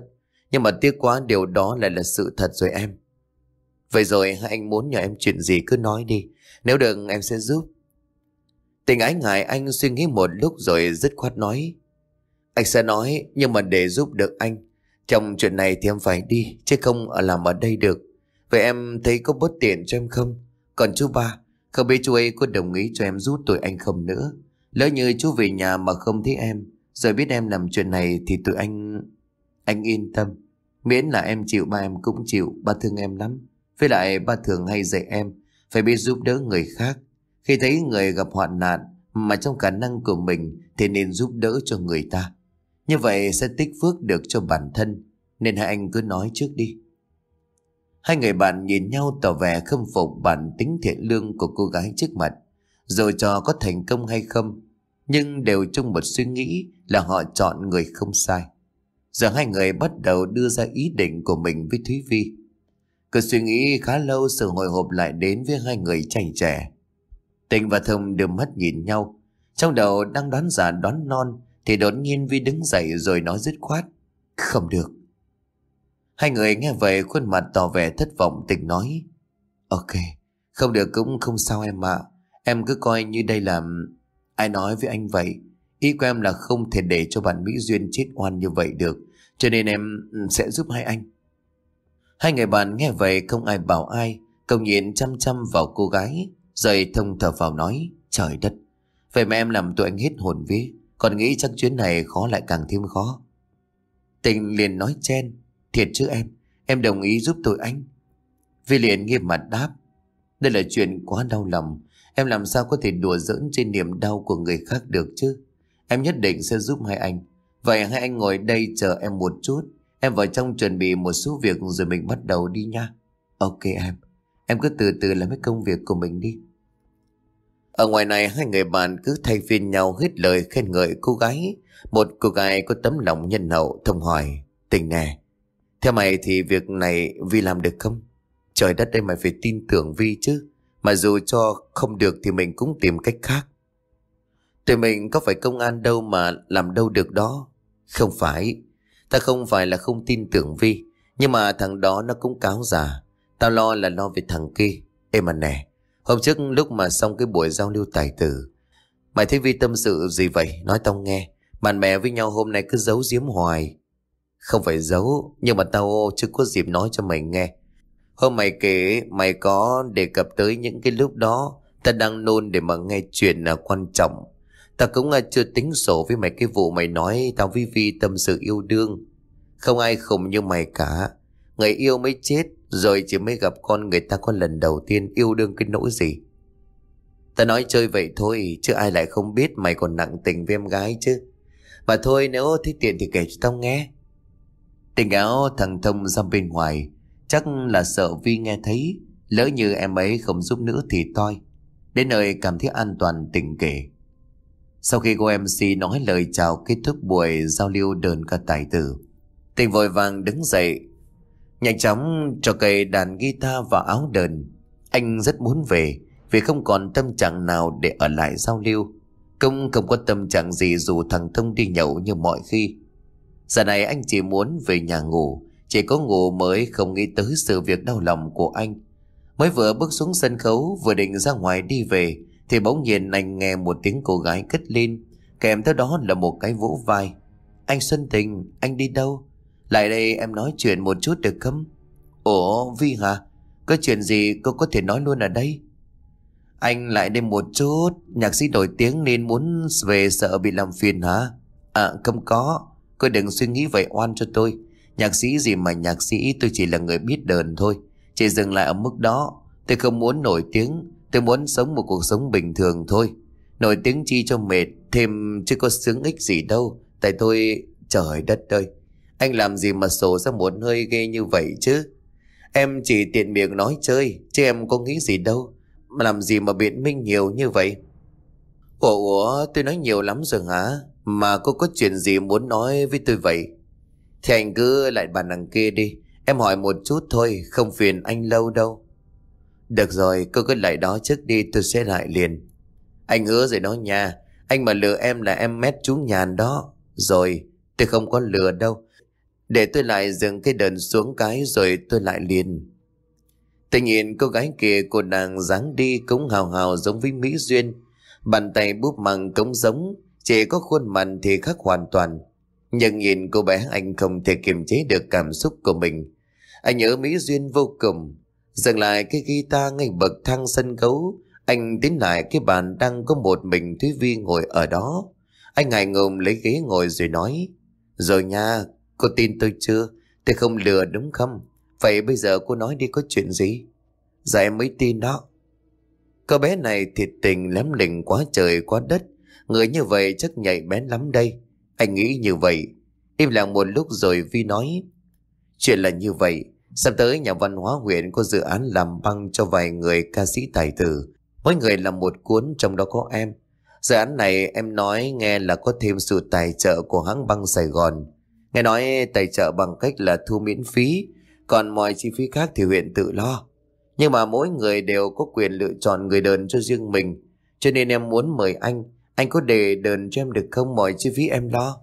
Nhưng mà tiếc quá điều đó lại là sự thật rồi em Vậy rồi anh muốn nhờ em chuyện gì cứ nói đi Nếu được em sẽ giúp Tình ái ngại anh suy nghĩ một lúc rồi dứt khoát nói Anh sẽ nói nhưng mà để giúp được anh trong chuyện này thì em phải đi Chứ không ở làm ở đây được Vậy em thấy có bớt tiền cho em không Còn chú ba Không biết chú ấy có đồng ý cho em rút tụi anh không nữa Lỡ như chú về nhà mà không thấy em Rồi biết em làm chuyện này Thì tụi anh Anh yên tâm Miễn là em chịu ba em cũng chịu Ba thương em lắm Với lại ba thường hay dạy em Phải biết giúp đỡ người khác Khi thấy người gặp hoạn nạn Mà trong khả năng của mình Thì nên giúp đỡ cho người ta như vậy sẽ tích phước được cho bản thân Nên hai anh cứ nói trước đi Hai người bạn nhìn nhau tỏ vẻ khâm phục bản tính thiện lương của cô gái trước mặt Rồi cho có thành công hay không Nhưng đều chung một suy nghĩ là họ chọn người không sai Giờ hai người bắt đầu đưa ra ý định của mình với Thúy Vi Cứ suy nghĩ khá lâu sự hồi hộp lại đến với hai người chảnh trẻ Tình và Thông đều mắt nhìn nhau Trong đầu đang đoán giả đoán non thì đột nhiên Vi đứng dậy rồi nói dứt khoát Không được Hai người nghe vậy khuôn mặt tỏ vẻ thất vọng tịch nói Ok Không được cũng không sao em ạ Em cứ coi như đây là Ai nói với anh vậy Ý của em là không thể để cho bạn Mỹ Duyên chết oan như vậy được Cho nên em ừ, sẽ giúp hai anh Hai người bạn nghe vậy không ai bảo ai Công nhìn chăm chăm vào cô gái Rồi thông thở vào nói Trời đất Vậy mà em làm tụi anh hết hồn vía còn nghĩ chắc chuyến này khó lại càng thêm khó Tình liền nói chen Thiệt chứ em Em đồng ý giúp tôi anh Vi liền nghiêm mặt đáp Đây là chuyện quá đau lòng Em làm sao có thể đùa giỡn trên niềm đau của người khác được chứ Em nhất định sẽ giúp hai anh Vậy hai anh ngồi đây chờ em một chút Em vào trong chuẩn bị một số việc rồi mình bắt đầu đi nha Ok em Em cứ từ từ làm cái công việc của mình đi ở ngoài này hai người bạn cứ thay phiên nhau hít lời khen ngợi cô gái. Một cô gái có tấm lòng nhân hậu thông hỏi. Tình nè, theo mày thì việc này Vi làm được không? Trời đất đây mày phải tin tưởng Vi chứ. Mà dù cho không được thì mình cũng tìm cách khác. Tụi mình có phải công an đâu mà làm đâu được đó. Không phải. Ta không phải là không tin tưởng Vi. Nhưng mà thằng đó nó cũng cáo già. Tao lo là lo về thằng kia. Ê mà nè. Hôm trước lúc mà xong cái buổi giao lưu tài tử Mày thấy Vi tâm sự gì vậy Nói tao nghe Bạn bè với nhau hôm nay cứ giấu giếm hoài Không phải giấu Nhưng mà tao chưa có dịp nói cho mày nghe Hôm mày kể Mày có đề cập tới những cái lúc đó Ta đang nôn để mà nghe chuyện là quan trọng Ta cũng là chưa tính sổ với mày cái vụ mày nói Tao với Vi tâm sự yêu đương Không ai khủng như mày cả Người yêu mới chết rồi chỉ mới gặp con người ta có lần đầu tiên yêu đương cái nỗi gì Ta nói chơi vậy thôi Chứ ai lại không biết mày còn nặng tình với em gái chứ Mà thôi nếu thích tiện thì kể cho tao nghe Tình áo thằng Thông ra bên ngoài Chắc là sợ Vi nghe thấy Lỡ như em ấy không giúp nữa thì toi Đến nơi cảm thấy an toàn tình kể Sau khi cô MC nói lời chào kết thúc buổi giao lưu đơn ca tài tử Tình vội vàng đứng dậy Nhanh chóng cho cây đàn guitar và áo đờn Anh rất muốn về Vì không còn tâm trạng nào để ở lại giao lưu Công không có tâm trạng gì dù thằng Thông đi nhậu như mọi khi Giờ này anh chỉ muốn về nhà ngủ Chỉ có ngủ mới không nghĩ tới sự việc đau lòng của anh Mới vừa bước xuống sân khấu vừa định ra ngoài đi về Thì bỗng nhiên anh nghe một tiếng cô gái cất lên Kèm theo đó là một cái vỗ vai Anh Xuân Tình, anh đi đâu? Lại đây em nói chuyện một chút được không? Ủa Vi hả? Có chuyện gì cô có thể nói luôn ở đây? Anh lại đây một chút Nhạc sĩ nổi tiếng nên muốn về sợ bị làm phiền hả? À không có Cô đừng suy nghĩ vậy oan cho tôi Nhạc sĩ gì mà nhạc sĩ tôi chỉ là người biết đờn thôi Chỉ dừng lại ở mức đó Tôi không muốn nổi tiếng Tôi muốn sống một cuộc sống bình thường thôi Nổi tiếng chi cho mệt Thêm chứ có sướng ích gì đâu Tại tôi Trời đất ơi anh làm gì mà sổ ra một hơi ghê như vậy chứ Em chỉ tiện miệng nói chơi Chứ em có nghĩ gì đâu Mà làm gì mà biện minh nhiều như vậy Ủa ủa tôi nói nhiều lắm rồi hả Mà cô có chuyện gì muốn nói với tôi vậy Thì anh cứ lại bàn đằng kia đi Em hỏi một chút thôi Không phiền anh lâu đâu Được rồi cô cứ lại đó trước đi Tôi sẽ lại liền Anh hứa rồi đó nha Anh mà lừa em là em mét trúng nhàn đó Rồi tôi không có lừa đâu để tôi lại dừng cái đần xuống cái rồi tôi lại liền. Tôi nhìn cô gái kia cô nàng dáng đi cũng hào hào giống với Mỹ Duyên. Bàn tay búp măng cống giống, chỉ có khuôn mặt thì khác hoàn toàn. Nhưng nhìn cô bé anh không thể kiềm chế được cảm xúc của mình. Anh nhớ Mỹ Duyên vô cùng. Dừng lại cái guitar ngay bậc thang sân khấu, anh tiến lại cái bàn đang có một mình Thúy Vi ngồi ở đó. Anh ngại ngùng lấy ghế ngồi rồi nói. Rồi nha, Cô tin tôi chưa? Tôi không lừa đúng không? Vậy bây giờ cô nói đi có chuyện gì? Dạ em mới tin đó. Cô bé này thiệt tình lắm lỉnh quá trời quá đất. Người như vậy chắc nhạy bén lắm đây. Anh nghĩ như vậy. Im lặng một lúc rồi Vi nói. Chuyện là như vậy. Sắp tới nhà văn hóa huyện có dự án làm băng cho vài người ca sĩ tài tử. Mỗi người làm một cuốn trong đó có em. Dự án này em nói nghe là có thêm sự tài trợ của hãng băng Sài Gòn. Nghe nói tài trợ bằng cách là thu miễn phí, còn mọi chi phí khác thì huyện tự lo. Nhưng mà mỗi người đều có quyền lựa chọn người đờn cho riêng mình. Cho nên em muốn mời anh, anh có đề đờn cho em được không mọi chi phí em lo.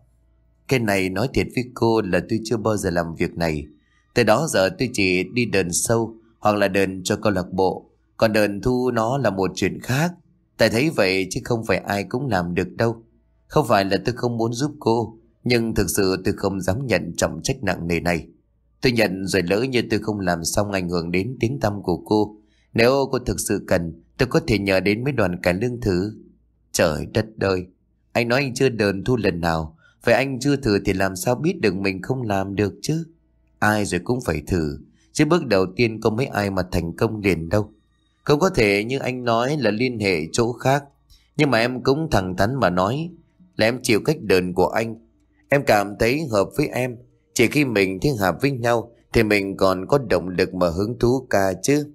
Cái này nói thiệt với cô là tôi chưa bao giờ làm việc này. Từ đó giờ tôi chỉ đi đờn sâu hoặc là đờn cho câu lạc bộ. Còn đờn thu nó là một chuyện khác. Tại thấy vậy chứ không phải ai cũng làm được đâu. Không phải là tôi không muốn giúp cô, nhưng thực sự tôi không dám nhận trọng trách nặng nề này Tôi nhận rồi lỡ như tôi không làm xong ảnh hưởng đến tiếng tâm của cô Nếu cô thực sự cần Tôi có thể nhờ đến mấy đoàn cải lương thử Trời đất đời Anh nói anh chưa đờn thu lần nào Vậy anh chưa thử thì làm sao biết được mình không làm được chứ Ai rồi cũng phải thử Chứ bước đầu tiên có mấy ai mà thành công liền đâu Không có thể như anh nói là liên hệ chỗ khác Nhưng mà em cũng thẳng thắn mà nói Là em chịu cách đờn của anh Em cảm thấy hợp với em Chỉ khi mình thiên hợp với nhau Thì mình còn có động lực mà hứng thú cả chứ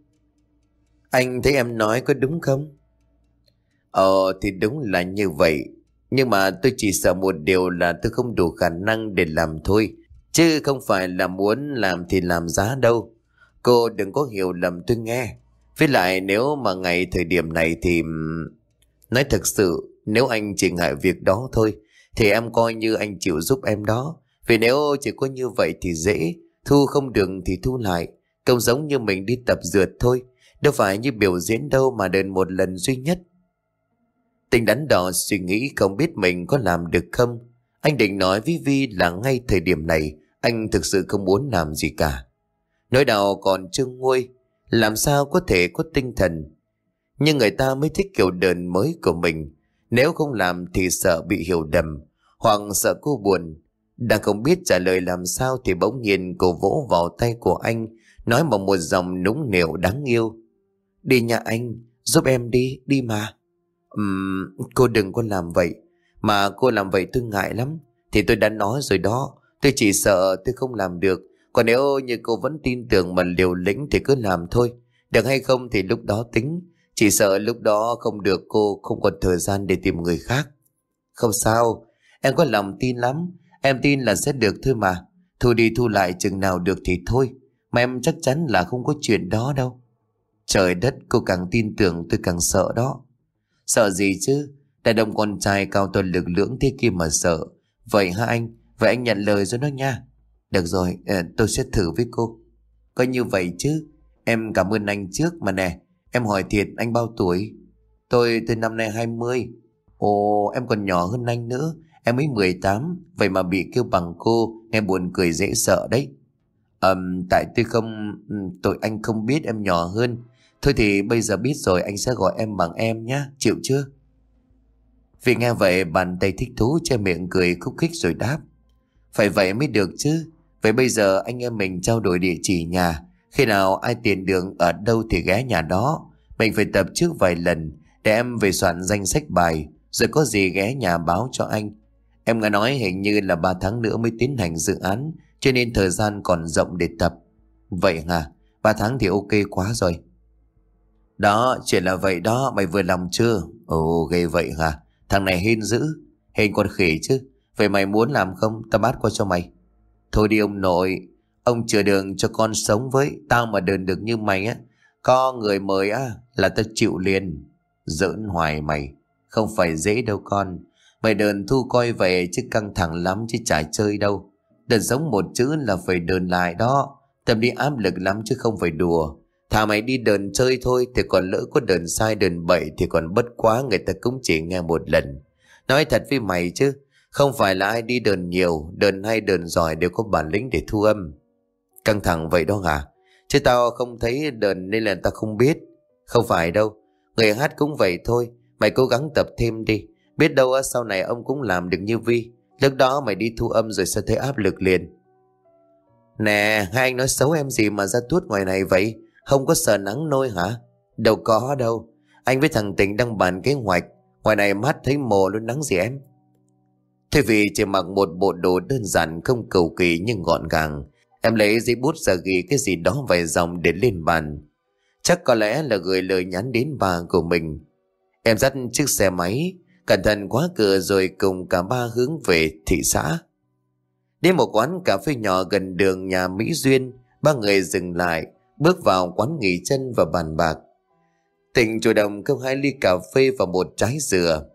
Anh thấy em nói có đúng không? Ờ thì đúng là như vậy Nhưng mà tôi chỉ sợ một điều là tôi không đủ khả năng để làm thôi Chứ không phải là muốn làm thì làm giá đâu Cô đừng có hiểu lầm tôi nghe Với lại nếu mà ngày thời điểm này thì... Nói thật sự nếu anh chỉ ngại việc đó thôi thì em coi như anh chịu giúp em đó Vì nếu chỉ có như vậy thì dễ Thu không được thì thu lại Công giống như mình đi tập dượt thôi Đâu phải như biểu diễn đâu mà đền một lần duy nhất Tình đắn đỏ suy nghĩ không biết mình có làm được không Anh định nói với Vi là ngay thời điểm này Anh thực sự không muốn làm gì cả Nói đau còn chưa nguôi Làm sao có thể có tinh thần Nhưng người ta mới thích kiểu đền mới của mình Nếu không làm thì sợ bị hiểu đầm Hoàng sợ cô buồn. Đang không biết trả lời làm sao thì bỗng nhiên cô vỗ vào tay của anh, nói bằng một dòng nũng nịu đáng yêu. Đi nhà anh, giúp em đi, đi mà. Uhm, cô đừng có làm vậy, mà cô làm vậy tôi ngại lắm. Thì tôi đã nói rồi đó, tôi chỉ sợ tôi không làm được. Còn nếu như cô vẫn tin tưởng mà liều lĩnh thì cứ làm thôi. Được hay không thì lúc đó tính. Chỉ sợ lúc đó không được cô không còn thời gian để tìm người khác. Không sao, Em có lòng tin lắm Em tin là sẽ được thôi mà Thu đi thu lại chừng nào được thì thôi Mà em chắc chắn là không có chuyện đó đâu Trời đất cô càng tin tưởng tôi càng sợ đó Sợ gì chứ đại đồng con trai cao tuần lực lưỡng thế kia mà sợ Vậy hả anh Vậy anh nhận lời rồi đó nha Được rồi ờ, tôi sẽ thử với cô Có như vậy chứ Em cảm ơn anh trước mà nè Em hỏi thiệt anh bao tuổi Tôi từ năm nay 20 Ồ em còn nhỏ hơn anh nữa Em ấy 18 Vậy mà bị kêu bằng cô Nghe buồn cười dễ sợ đấy Ừm tại tôi không Tội anh không biết em nhỏ hơn Thôi thì bây giờ biết rồi anh sẽ gọi em bằng em nhá, Chịu chưa Vì nghe vậy bàn tay thích thú che miệng cười khúc khích rồi đáp Phải vậy mới được chứ Vậy bây giờ anh em mình trao đổi địa chỉ nhà Khi nào ai tiền đường ở đâu thì ghé nhà đó Mình phải tập trước vài lần Để em về soạn danh sách bài Rồi có gì ghé nhà báo cho anh Em nghe nói hình như là 3 tháng nữa mới tiến hành dự án Cho nên thời gian còn rộng để tập Vậy hả? 3 tháng thì ok quá rồi Đó, chỉ là vậy đó, mày vừa lòng chưa? Ồ, ghê vậy hả? Thằng này hên dữ Hên con khỉ chứ Vậy mày muốn làm không? Tao bắt qua cho mày Thôi đi ông nội Ông chừa đường cho con sống với Tao mà đờn được như mày á Có người mời á Là tao chịu liền Giỡn hoài mày Không phải dễ đâu con mày đờn thu coi về chứ căng thẳng lắm chứ chả chơi đâu. Đợt giống một chữ là phải đờn lại đó. Tâm đi áp lực lắm chứ không phải đùa. Thà mày đi đờn chơi thôi thì còn lỡ có đờn sai đờn bậy thì còn bất quá người ta cũng chỉ nghe một lần. Nói thật với mày chứ, không phải là ai đi đờn nhiều, đờn hay đờn giỏi đều có bản lĩnh để thu âm. Căng thẳng vậy đó hả? Chứ tao không thấy đờn nên là tao không biết. Không phải đâu, người hát cũng vậy thôi, mày cố gắng tập thêm đi. Biết đâu sau này ông cũng làm được như Vi Lúc đó mày đi thu âm rồi sẽ thấy áp lực liền Nè hai anh nói xấu em gì mà ra tuốt ngoài này vậy Không có sợ nắng nôi hả Đâu có đâu Anh với thằng Tình đang bàn kế hoạch Ngoài này mát thấy mồ luôn nắng gì em Thế vì chỉ mặc một bộ đồ đơn giản không cầu kỳ nhưng gọn gàng Em lấy giấy bút ra ghi cái gì đó vài dòng để lên bàn Chắc có lẽ là gửi lời nhắn đến bà của mình Em dắt chiếc xe máy Cẩn thận quá cửa rồi cùng cả ba hướng về thị xã. Đến một quán cà phê nhỏ gần đường nhà Mỹ Duyên, ba người dừng lại, bước vào quán nghỉ chân và bàn bạc. Tình chủ động cơm hai ly cà phê và một trái dừa.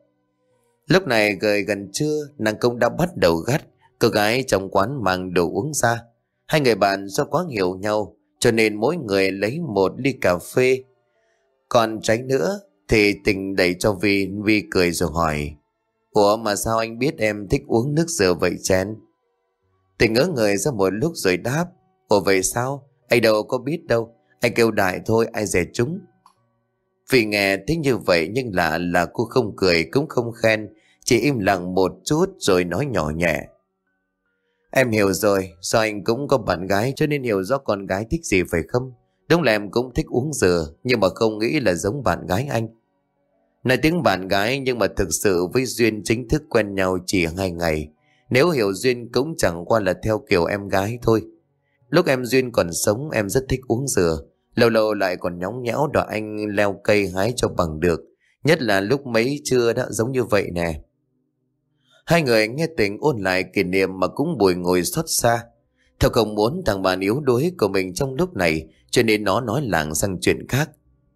Lúc này gời gần trưa, nàng công đã bắt đầu gắt, cô gái trong quán mang đồ uống ra. Hai người bạn do quá hiểu nhau, cho nên mỗi người lấy một ly cà phê. Còn tránh nữa, thì tình đẩy cho Vi, Vi cười rồi hỏi. Ủa mà sao anh biết em thích uống nước dừa vậy chén? Tình ngỡ người ra một lúc rồi đáp. Ủa vậy sao? Anh đâu có biết đâu. Anh kêu đại thôi, ai dè chúng. Vì nghe thế như vậy nhưng lạ là cô không cười cũng không khen. Chỉ im lặng một chút rồi nói nhỏ nhẹ. Em hiểu rồi, do anh cũng có bạn gái cho nên hiểu rõ con gái thích gì phải không? Đúng là em cũng thích uống dừa, nhưng mà không nghĩ là giống bạn gái anh. Nói tiếng bạn gái nhưng mà thực sự với Duyên chính thức quen nhau chỉ hai ngày. Nếu hiểu Duyên cũng chẳng qua là theo kiểu em gái thôi. Lúc em Duyên còn sống em rất thích uống dừa. Lâu lâu lại còn nhóng nhẽo đòi anh leo cây hái cho bằng được. Nhất là lúc mấy trưa đã giống như vậy nè. Hai người nghe tình ôn lại kỷ niệm mà cũng bùi ngồi xót xa. Theo không muốn thằng bạn yếu đuối của mình trong lúc này cho nên nó nói làng sang chuyện khác.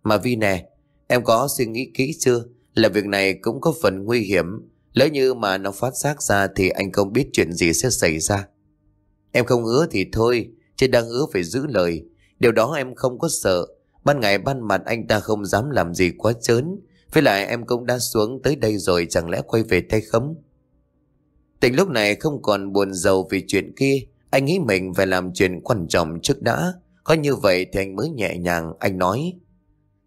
Mà Vi nè, Em có suy nghĩ kỹ chưa? Là việc này cũng có phần nguy hiểm. Lỡ như mà nó phát giác ra thì anh không biết chuyện gì sẽ xảy ra. Em không hứa thì thôi, chứ đang hứa phải giữ lời. Điều đó em không có sợ. Ban ngày ban mặt anh ta không dám làm gì quá chớn. Với lại em cũng đã xuống tới đây rồi chẳng lẽ quay về tay khấm. Tình lúc này không còn buồn giàu vì chuyện kia. Anh nghĩ mình phải làm chuyện quan trọng trước đã. Có như vậy thì anh mới nhẹ nhàng, anh nói.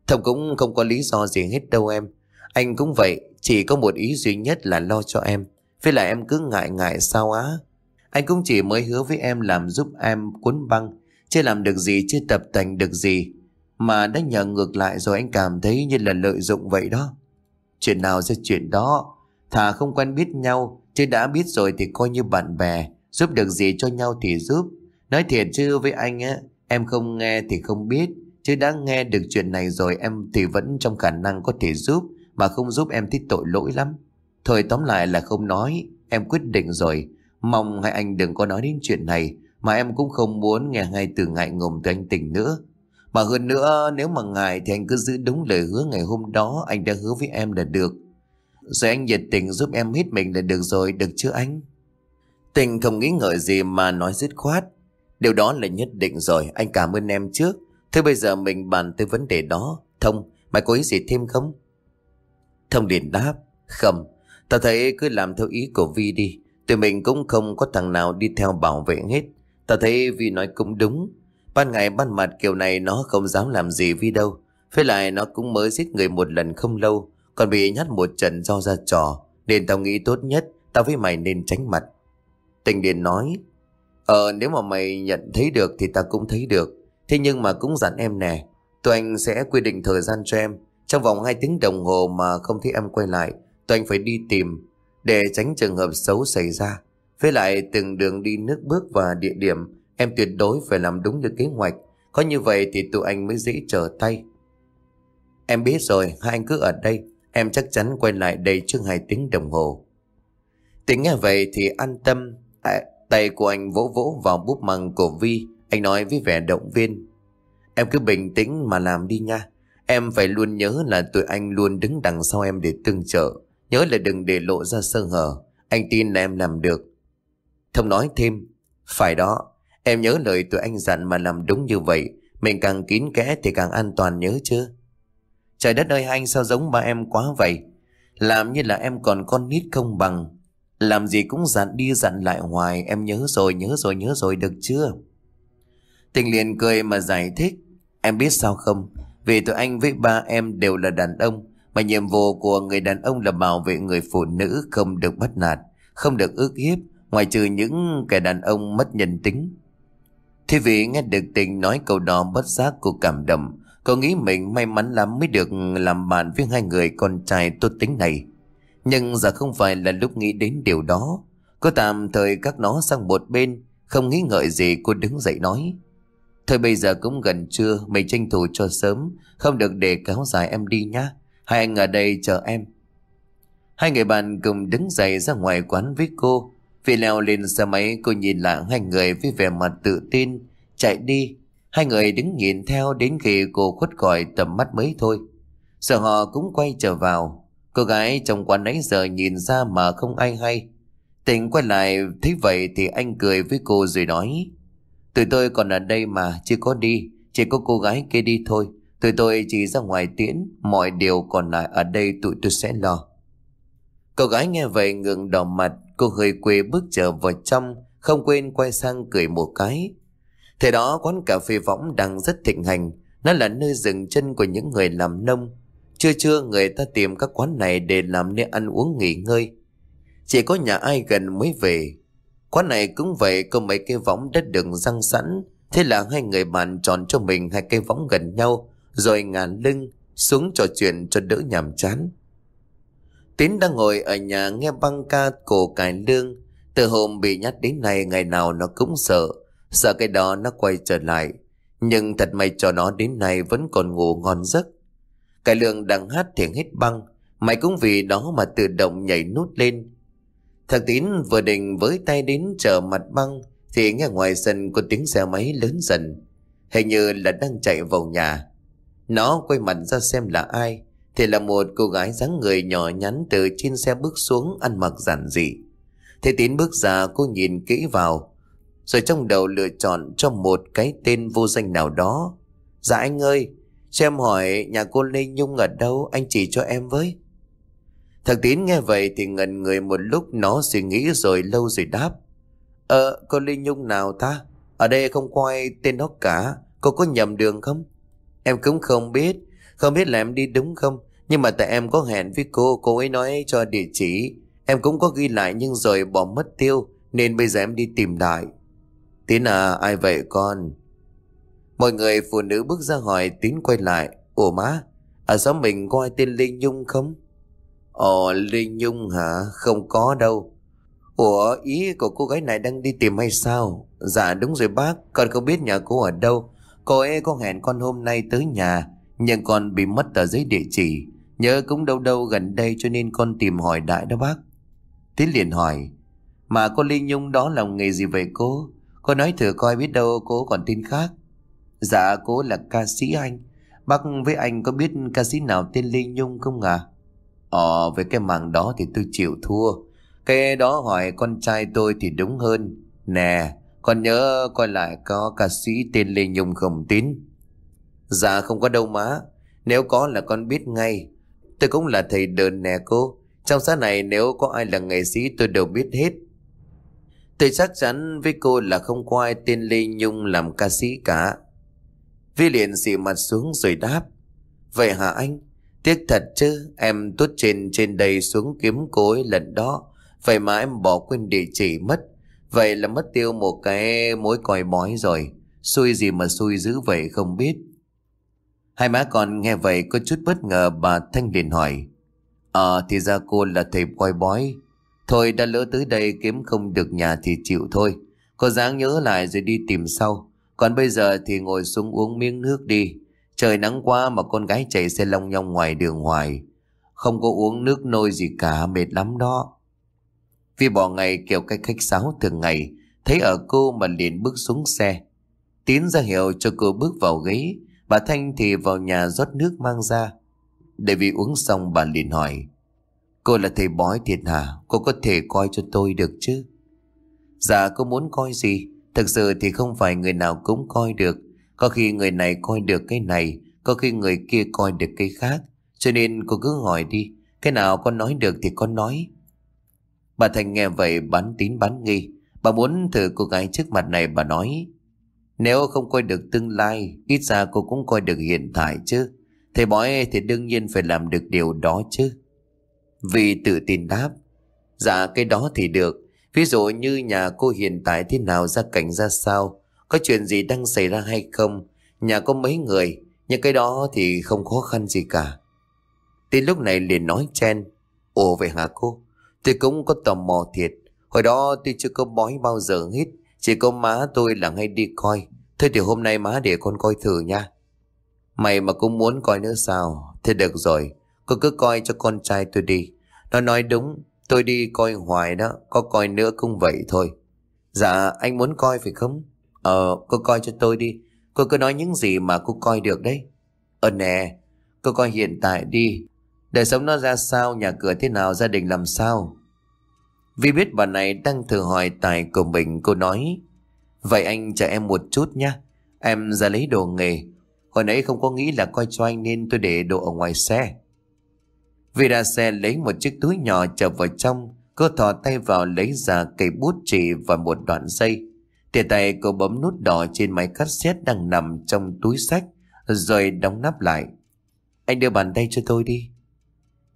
Thông cũng không có lý do gì hết đâu em. Anh cũng vậy, chỉ có một ý duy nhất là lo cho em. Với lại em cứ ngại ngại sao á. Anh cũng chỉ mới hứa với em làm giúp em cuốn băng. Chưa làm được gì, chưa tập thành được gì. Mà đã nhờ ngược lại rồi anh cảm thấy như là lợi dụng vậy đó. Chuyện nào sẽ chuyện đó. Thà không quen biết nhau, chứ đã biết rồi thì coi như bạn bè. Giúp được gì cho nhau thì giúp. Nói thiệt chứ với anh á, em không nghe thì không biết. Chứ đã nghe được chuyện này rồi em thì vẫn trong khả năng có thể giúp Mà không giúp em thì tội lỗi lắm Thôi tóm lại là không nói Em quyết định rồi Mong hai anh đừng có nói đến chuyện này Mà em cũng không muốn nghe ngay từ ngại ngùng từ anh tình nữa Mà hơn nữa nếu mà ngại thì anh cứ giữ đúng lời hứa ngày hôm đó Anh đã hứa với em là được Rồi anh nhiệt tình giúp em hết mình là được rồi Được chứ anh Tình không nghĩ ngợi gì mà nói dứt khoát Điều đó là nhất định rồi Anh cảm ơn em trước Thế bây giờ mình bàn tới vấn đề đó. Thông, mày có ý gì thêm không? Thông liền đáp. Không, tao thấy cứ làm theo ý của Vi đi. Tụi mình cũng không có thằng nào đi theo bảo vệ hết. Tao thấy Vi nói cũng đúng. Ban ngày ban mặt kiểu này nó không dám làm gì Vi đâu. Với lại nó cũng mới giết người một lần không lâu. Còn bị nhát một trận do ra trò. Nên tao nghĩ tốt nhất, tao với mày nên tránh mặt. Tình điền nói. Ờ nếu mà mày nhận thấy được thì ta cũng thấy được Thế nhưng mà cũng dặn em nè Tụi anh sẽ quy định thời gian cho em Trong vòng 2 tiếng đồng hồ mà không thấy em quay lại Tụi anh phải đi tìm Để tránh trường hợp xấu xảy ra Với lại từng đường đi nước bước và địa điểm Em tuyệt đối phải làm đúng như kế hoạch Có như vậy thì tụi anh mới dễ trở tay Em biết rồi Hai anh cứ ở đây Em chắc chắn quay lại đây trước 2 tiếng đồng hồ Tính nghe vậy thì an tâm à, Tay của anh vỗ vỗ vào búp măng của Vi anh nói với vẻ động viên Em cứ bình tĩnh mà làm đi nha Em phải luôn nhớ là tụi anh luôn đứng đằng sau em để tương trợ Nhớ là đừng để lộ ra sơ hở Anh tin là em làm được Thông nói thêm Phải đó Em nhớ lời tụi anh dặn mà làm đúng như vậy Mình càng kín kẽ thì càng an toàn nhớ chưa Trời đất ơi anh sao giống ba em quá vậy Làm như là em còn con nít không bằng Làm gì cũng dặn đi dặn lại hoài Em nhớ rồi nhớ rồi nhớ rồi được chưa Tình liền cười mà giải thích. Em biết sao không? Vì tụi anh với ba em đều là đàn ông. Mà nhiệm vụ của người đàn ông là bảo vệ người phụ nữ không được bắt nạt, không được ước hiếp, ngoài trừ những kẻ đàn ông mất nhân tính. Thế vì nghe được tình nói câu đó bất giác cô cảm động, cô nghĩ mình may mắn lắm mới được làm bạn với hai người con trai tốt tính này. Nhưng giờ không phải là lúc nghĩ đến điều đó, cô tạm thời các nó sang một bên, không nghĩ ngợi gì cô đứng dậy nói. Thôi bây giờ cũng gần trưa, mày tranh thủ cho sớm, không được để kéo dài em đi nhá. Hai anh ở đây chờ em. Hai người bạn cùng đứng dậy ra ngoài quán với cô. Vì leo lên xe máy, cô nhìn lại hai người với vẻ mặt tự tin, chạy đi. Hai người đứng nhìn theo đến khi cô khuất khỏi tầm mắt mấy thôi. Sợ họ cũng quay trở vào. Cô gái trong quán nãy giờ nhìn ra mà không ai hay. Tình quay lại thấy vậy thì anh cười với cô rồi nói. Tụi tôi còn ở đây mà chưa có đi Chỉ có cô gái kia đi thôi Tụi tôi chỉ ra ngoài tiễn Mọi điều còn lại ở đây tụi tôi sẽ lo cô gái nghe vậy ngừng đỏ mặt Cô hơi quê bước trở vào trong Không quên quay sang cười một cái Thế đó quán cà phê võng đang rất thịnh hành Nó là nơi dừng chân của những người làm nông Trưa trưa người ta tìm các quán này để làm nơi ăn uống nghỉ ngơi Chỉ có nhà ai gần mới về Quán này cũng vậy có mấy cái võng đất đường răng sẵn Thế là hai người bạn chọn cho mình hai cái võng gần nhau Rồi ngàn lưng xuống trò chuyện cho đỡ nhàm chán Tín đang ngồi ở nhà nghe băng ca cổ cải lương Từ hôm bị nhắc đến nay ngày nào nó cũng sợ Sợ cái đó nó quay trở lại Nhưng thật may cho nó đến nay vẫn còn ngủ ngon giấc Cải lương đang hát thiện hết băng Mày cũng vì đó mà tự động nhảy nút lên Thằng Tín vừa định với tay đến chờ mặt băng thì nghe ngoài sân có tiếng xe máy lớn dần. Hình như là đang chạy vào nhà. Nó quay mặt ra xem là ai thì là một cô gái dáng người nhỏ nhắn từ trên xe bước xuống ăn mặc giản dị. Thế Tín bước ra cô nhìn kỹ vào rồi trong đầu lựa chọn cho một cái tên vô danh nào đó. Dạ anh ơi, cho em hỏi nhà cô Lê Nhung ở đâu anh chỉ cho em với. Thằng Tín nghe vậy thì ngần người một lúc nó suy nghĩ rồi lâu rồi đáp. Ờ, cô Ly Nhung nào ta? Ở đây không có ai tên nó cả. Cô có nhầm đường không? Em cũng không biết. Không biết là em đi đúng không? Nhưng mà tại em có hẹn với cô, cô ấy nói cho địa chỉ. Em cũng có ghi lại nhưng rồi bỏ mất tiêu. Nên bây giờ em đi tìm lại. Tín à, ai vậy con? Mọi người phụ nữ bước ra hỏi Tín quay lại. Ủa má, ở xóm mình có ai tên Lê Nhung không? Ồ, Lê Nhung hả? Không có đâu. Ủa, ý của cô gái này đang đi tìm hay sao? Dạ đúng rồi bác, con không biết nhà cô ở đâu. Cô ấy có hẹn con hôm nay tới nhà, nhưng con bị mất tờ giấy địa chỉ. Nhớ cũng đâu đâu gần đây cho nên con tìm hỏi đại đó bác. Tiến liền hỏi, mà cô Lê Nhung đó làm nghề gì vậy cô? Cô nói thử coi biết đâu cô còn tin khác. Dạ cô là ca sĩ anh. Bác với anh có biết ca sĩ nào tên Lê Nhung không ạ? À? Ờ với cái màng đó thì tôi chịu thua Cái đó hỏi con trai tôi thì đúng hơn Nè con nhớ coi lại có ca sĩ tên Lê Nhung không tín Dạ không có đâu má Nếu có là con biết ngay Tôi cũng là thầy đơn nè cô Trong xã này nếu có ai là nghệ sĩ tôi đều biết hết Tôi chắc chắn với cô là không có ai tên Lê Nhung làm ca sĩ cả Vi liền xị mặt xuống rồi đáp Vậy hả anh Tiếc thật chứ, em tuốt trên trên đây xuống kiếm cô ấy lần đó. Vậy mà em bỏ quên địa chỉ mất. Vậy là mất tiêu một cái mối còi bói rồi. Xui gì mà xui dữ vậy không biết. Hai má con nghe vậy có chút bất ngờ bà Thanh liền hỏi. Ờ thì ra cô là thầy coi bói. Thôi đã lỡ tới đây kiếm không được nhà thì chịu thôi. có dáng nhớ lại rồi đi tìm sau. Còn bây giờ thì ngồi xuống uống miếng nước đi. Trời nắng quá mà con gái chạy xe lông nhong ngoài đường hoài. Không có uống nước nôi gì cả mệt lắm đó. Vi bỏ ngày kiểu cách khách sáo thường ngày. Thấy ở cô mà liền bước xuống xe. Tín ra hiệu cho cô bước vào ghế. Bà Thanh thì vào nhà rót nước mang ra. Để vì uống xong bà liền hỏi. Cô là thầy bói thiệt hả? Cô có thể coi cho tôi được chứ? Dạ cô muốn coi gì? Thực sự thì không phải người nào cũng coi được. Có khi người này coi được cái này, có khi người kia coi được cái khác. Cho nên cô cứ hỏi đi, cái nào con nói được thì con nói. Bà Thành nghe vậy bán tín bán nghi. Bà muốn thử cô gái trước mặt này bà nói. Nếu không coi được tương lai, ít ra cô cũng coi được hiện tại chứ. Thầy bói thì đương nhiên phải làm được điều đó chứ. Vì tự tin đáp. Dạ cái đó thì được. Ví dụ như nhà cô hiện tại thế nào gia cảnh ra sao có chuyện gì đang xảy ra hay không Nhà có mấy người Nhưng cái đó thì không khó khăn gì cả Tin lúc này liền nói chen Ồ vậy hả cô Tôi cũng có tò mò thiệt Hồi đó tôi chưa có bói bao giờ hết Chỉ có má tôi là hay đi coi Thôi thì hôm nay má để con coi thử nha Mày mà cũng muốn coi nữa sao Thế được rồi Cô cứ coi cho con trai tôi đi Nó nói đúng Tôi đi coi hoài đó Có coi nữa cũng vậy thôi Dạ anh muốn coi phải không Ờ, cô coi cho tôi đi. Cô cứ nói những gì mà cô coi được đấy. Ờ nè, cô coi hiện tại đi. Đời sống nó ra sao, nhà cửa thế nào, gia đình làm sao? Vì biết bà này đang thử hỏi tài của mình, cô nói. Vậy anh chờ em một chút nhé. Em ra lấy đồ nghề. Hồi nãy không có nghĩ là coi cho anh nên tôi để đồ ở ngoài xe. Vì ra xe lấy một chiếc túi nhỏ chập vào trong, cô thò tay vào lấy ra cây bút chì và một đoạn dây. Tiện tay cô bấm nút đỏ trên máy cassette đang nằm trong túi sách Rồi đóng nắp lại Anh đưa bàn tay cho tôi đi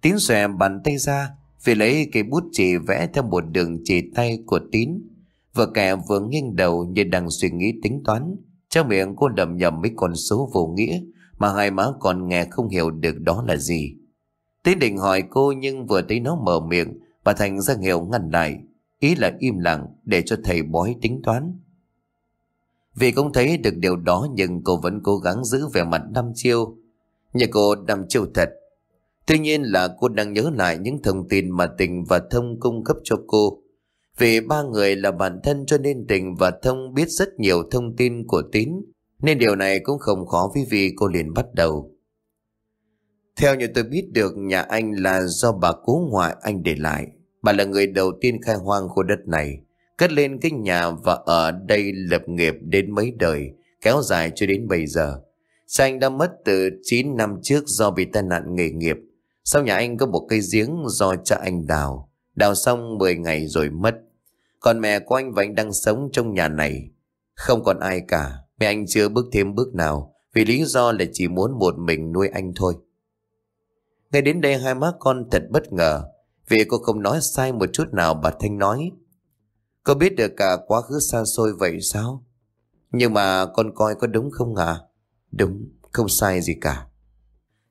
Tín xòe bàn tay ra Vì lấy cây bút chỉ vẽ theo một đường chỉ tay của Tín Vừa kẻ vừa nghiêng đầu như đang suy nghĩ tính toán Trong miệng cô đầm nhầm mấy con số vô nghĩa Mà hai má còn nghe không hiểu được đó là gì Tín định hỏi cô nhưng vừa thấy nó mở miệng Bà Thành ra hiệu ngăn lại Ý là im lặng để cho thầy bói tính toán vì cũng thấy được điều đó nhưng cô vẫn cố gắng giữ vẻ mặt đăm chiêu. Nhà cô đăm chiêu thật. Tuy nhiên là cô đang nhớ lại những thông tin mà Tình và Thông cung cấp cho cô. Vì ba người là bản thân cho nên Tình và Thông biết rất nhiều thông tin của Tín. Nên điều này cũng không khó với vì cô liền bắt đầu. Theo như tôi biết được nhà anh là do bà cố ngoại anh để lại. Bà là người đầu tiên khai hoang khu đất này. Cất lên cái nhà và ở đây lập nghiệp đến mấy đời, kéo dài cho đến bây giờ. Cha anh đã mất từ 9 năm trước do bị tai nạn nghề nghiệp. Sau nhà anh có một cây giếng do cha anh đào. Đào xong 10 ngày rồi mất. Còn mẹ của anh và anh đang sống trong nhà này. Không còn ai cả. Mẹ anh chưa bước thêm bước nào. Vì lý do là chỉ muốn một mình nuôi anh thôi. Ngay đến đây hai má con thật bất ngờ. Vì cô không nói sai một chút nào bà Thanh nói. Có biết được cả quá khứ xa xôi vậy sao? Nhưng mà con coi có đúng không ạ? À? Đúng, không sai gì cả.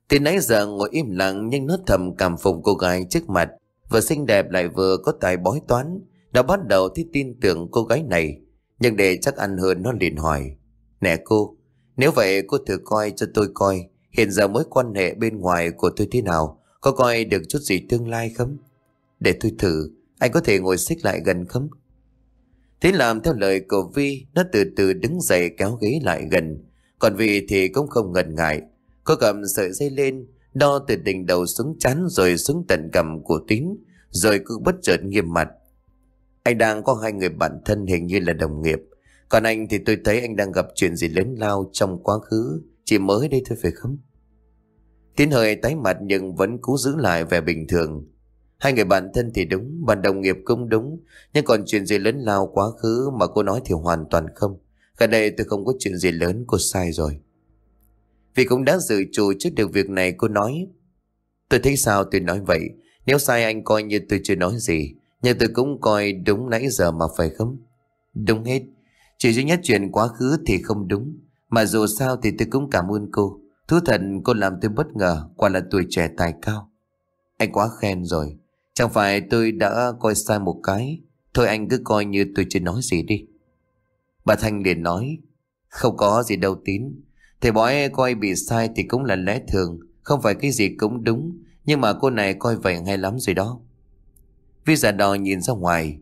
Từ nãy giờ ngồi im lặng nhưng nó thầm cảm phục cô gái trước mặt. Vừa xinh đẹp lại vừa có tài bói toán. Đã bắt đầu thấy tin tưởng cô gái này. Nhưng để chắc ăn hơn nó liền hỏi. Nè cô, nếu vậy cô thử coi cho tôi coi. Hiện giờ mối quan hệ bên ngoài của tôi thế nào? Có coi được chút gì tương lai không? Để tôi thử, anh có thể ngồi xích lại gần không? Thế làm theo lời của Vi, nó từ từ đứng dậy kéo ghế lại gần. Còn Vi thì cũng không ngần ngại. Cô cầm sợi dây lên, đo từ đỉnh đầu xuống chán rồi xuống tận cầm của Tín, rồi cứ bất chợt nghiêm mặt. Anh đang có hai người bạn thân hình như là đồng nghiệp. Còn anh thì tôi thấy anh đang gặp chuyện gì lớn lao trong quá khứ, chỉ mới đây thôi phải không? Tiến hơi tái mặt nhưng vẫn cố giữ lại vẻ bình thường. Hai người bạn thân thì đúng, bạn đồng nghiệp cũng đúng, nhưng còn chuyện gì lớn lao quá khứ mà cô nói thì hoàn toàn không. Gần đây tôi không có chuyện gì lớn, cô sai rồi. Vì cũng đã dự trù trước được việc này cô nói. Tôi thấy sao tôi nói vậy, nếu sai anh coi như tôi chưa nói gì, nhưng tôi cũng coi đúng nãy giờ mà phải không? Đúng hết, chỉ duy nhất chuyện quá khứ thì không đúng, mà dù sao thì tôi cũng cảm ơn cô. Thú thật cô làm tôi bất ngờ, quả là tuổi trẻ tài cao. Anh quá khen rồi. Chẳng phải tôi đã coi sai một cái Thôi anh cứ coi như tôi chưa nói gì đi Bà Thanh liền nói Không có gì đâu tín Thầy bói coi bị sai thì cũng là lẽ thường Không phải cái gì cũng đúng Nhưng mà cô này coi vậy hay lắm rồi đó Vi giả đò nhìn ra ngoài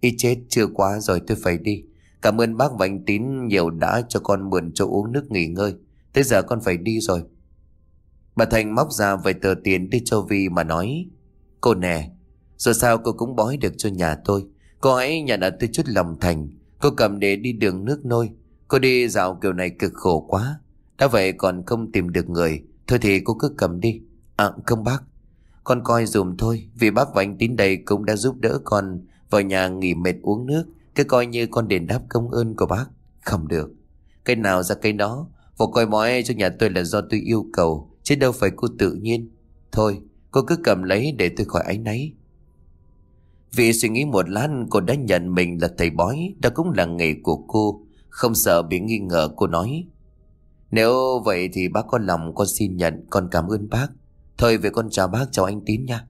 Y chết chưa quá rồi tôi phải đi Cảm ơn bác và anh Tín nhiều đã cho con mượn chỗ uống nước nghỉ ngơi Tới giờ con phải đi rồi Bà Thành móc ra vài tờ tiền đưa cho Vi mà nói Cô nè dù sao cô cũng bói được cho nhà tôi Cô ấy nhận ở tôi chút lòng thành Cô cầm để đi đường nước nôi Cô đi dạo kiểu này cực khổ quá Đã vậy còn không tìm được người Thôi thì cô cứ cầm đi ạ à, không bác Con coi dùm thôi Vì bác và anh tín đây cũng đã giúp đỡ con Vào nhà nghỉ mệt uống nước Cứ coi như con đền đáp công ơn của bác Không được Cây nào ra cây đó Vụ coi mỏi cho nhà tôi là do tôi yêu cầu Chứ đâu phải cô tự nhiên Thôi cô cứ cầm lấy để tôi khỏi áy náy vì suy nghĩ một lát cô đã nhận mình là thầy bói Đó cũng là nghề của cô Không sợ bị nghi ngờ cô nói Nếu vậy thì bác có lòng con xin nhận Con cảm ơn bác Thôi về con chào bác chào anh Tín nha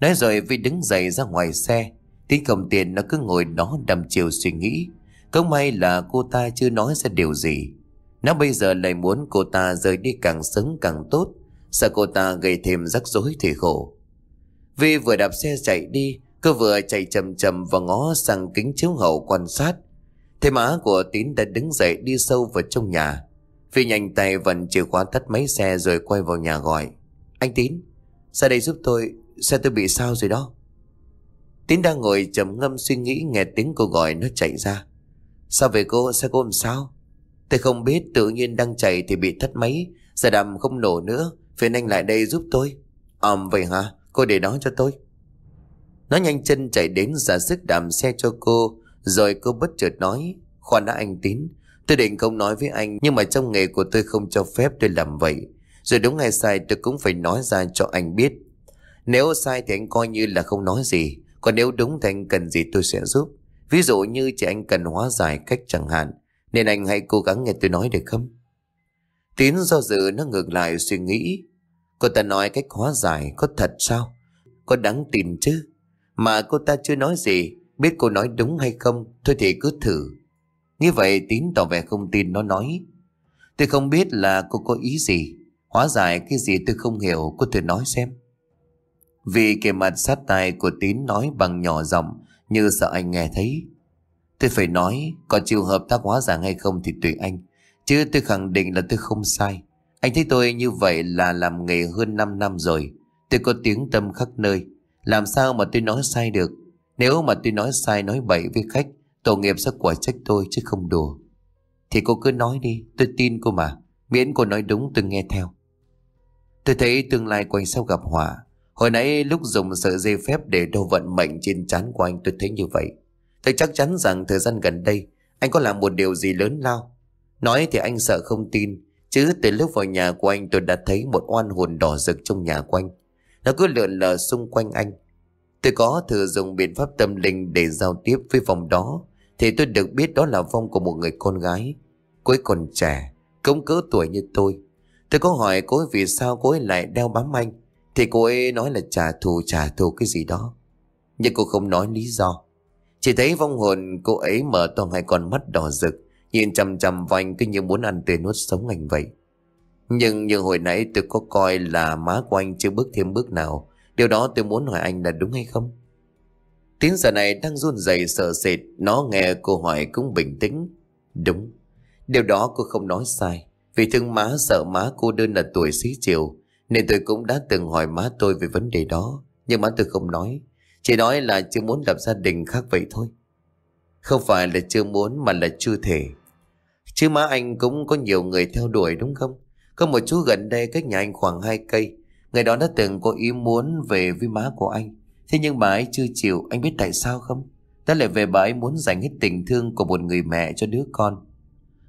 Nói rồi Vi đứng dậy ra ngoài xe Tín cầm tiền nó cứ ngồi đó đầm chiều suy nghĩ Cũng may là cô ta chưa nói ra điều gì Nó bây giờ lại muốn cô ta rời đi càng sớm càng tốt Sợ cô ta gây thêm rắc rối thì khổ Vi vừa đạp xe chạy đi, cô vừa chạy chậm chậm và ngó sang kính chiếu hậu quan sát. Thế má của Tín đã đứng dậy đi sâu vào trong nhà. Vi nhanh tay vần chìa khóa tắt máy xe rồi quay vào nhà gọi. Anh Tín, ra đây giúp tôi, xe tôi bị sao rồi đó. Tín đang ngồi trầm ngâm suy nghĩ nghe tiếng cô gọi nó chạy ra. Sao về cô, xe cô làm sao? Tôi không biết tự nhiên đang chạy thì bị thất máy Giờ đàm không nổ nữa Phiền anh lại đây giúp tôi Ờm vậy hả Cô để đó cho tôi Nó nhanh chân chạy đến giả sức đạp xe cho cô Rồi cô bất chợt nói Khoan đã anh Tín Tôi định không nói với anh Nhưng mà trong nghề của tôi không cho phép tôi làm vậy Rồi đúng hay sai tôi cũng phải nói ra cho anh biết Nếu sai thì anh coi như là không nói gì Còn nếu đúng thì anh cần gì tôi sẽ giúp Ví dụ như chị anh cần hóa giải cách chẳng hạn Nên anh hãy cố gắng nghe tôi nói được không Tín do dự nó ngược lại suy nghĩ Cô ta nói cách hóa giải có thật sao? Có đáng tin chứ? Mà cô ta chưa nói gì, biết cô nói đúng hay không, thôi thì cứ thử. Như vậy tín tỏ vẻ không tin nó nói. Tôi không biết là cô có ý gì, hóa giải cái gì tôi không hiểu, cô thử nói xem. Vì kề mặt sát tai của tín nói bằng nhỏ giọng như sợ anh nghe thấy. Tôi phải nói, có chịu hợp tác hóa giải hay không thì tùy anh. Chứ tôi khẳng định là tôi không sai. Anh thấy tôi như vậy là làm nghề hơn 5 năm rồi. Tôi có tiếng tâm khắp nơi. Làm sao mà tôi nói sai được? Nếu mà tôi nói sai nói bậy với khách, tổ nghiệp sẽ quả trách tôi chứ không đùa. Thì cô cứ nói đi, tôi tin cô mà. Miễn cô nói đúng tôi nghe theo. Tôi thấy tương lai của anh sau gặp hỏa. Hồi nãy lúc dùng sợi dây phép để đo vận mệnh trên trán của anh tôi thấy như vậy. Tôi chắc chắn rằng thời gian gần đây anh có làm một điều gì lớn lao. Nói thì anh sợ không tin, Chứ từ lúc vào nhà của anh tôi đã thấy một oan hồn đỏ rực trong nhà của anh. Nó cứ lượn lờ xung quanh anh. Tôi có thử dùng biện pháp tâm linh để giao tiếp với vòng đó. Thì tôi được biết đó là vong của một người con gái. Cô ấy còn trẻ, cống cỡ tuổi như tôi. Tôi có hỏi cô ấy vì sao cô ấy lại đeo bám anh. Thì cô ấy nói là trả thù trả thù cái gì đó. Nhưng cô không nói lý do. Chỉ thấy vong hồn cô ấy mở to hai con mắt đỏ rực Nhìn chằm chằm vào anh cứ như muốn ăn tươi nuốt sống anh vậy Nhưng như hồi nãy tôi có coi là má của anh chưa bước thêm bước nào Điều đó tôi muốn hỏi anh là đúng hay không Tín giờ này đang run rẩy sợ sệt Nó nghe cô hỏi cũng bình tĩnh Đúng Điều đó cô không nói sai Vì thương má sợ má cô đơn là tuổi xí chiều Nên tôi cũng đã từng hỏi má tôi về vấn đề đó Nhưng má tôi không nói Chỉ nói là chưa muốn lập gia đình khác vậy thôi Không phải là chưa muốn mà là chưa thể Chứ má anh cũng có nhiều người theo đuổi đúng không? Có một chú gần đây cách nhà anh khoảng 2 cây. Người đó đã từng có ý muốn về với má của anh. Thế nhưng bà ấy chưa chịu, anh biết tại sao không? Đó lại về bà ấy muốn dành hết tình thương của một người mẹ cho đứa con.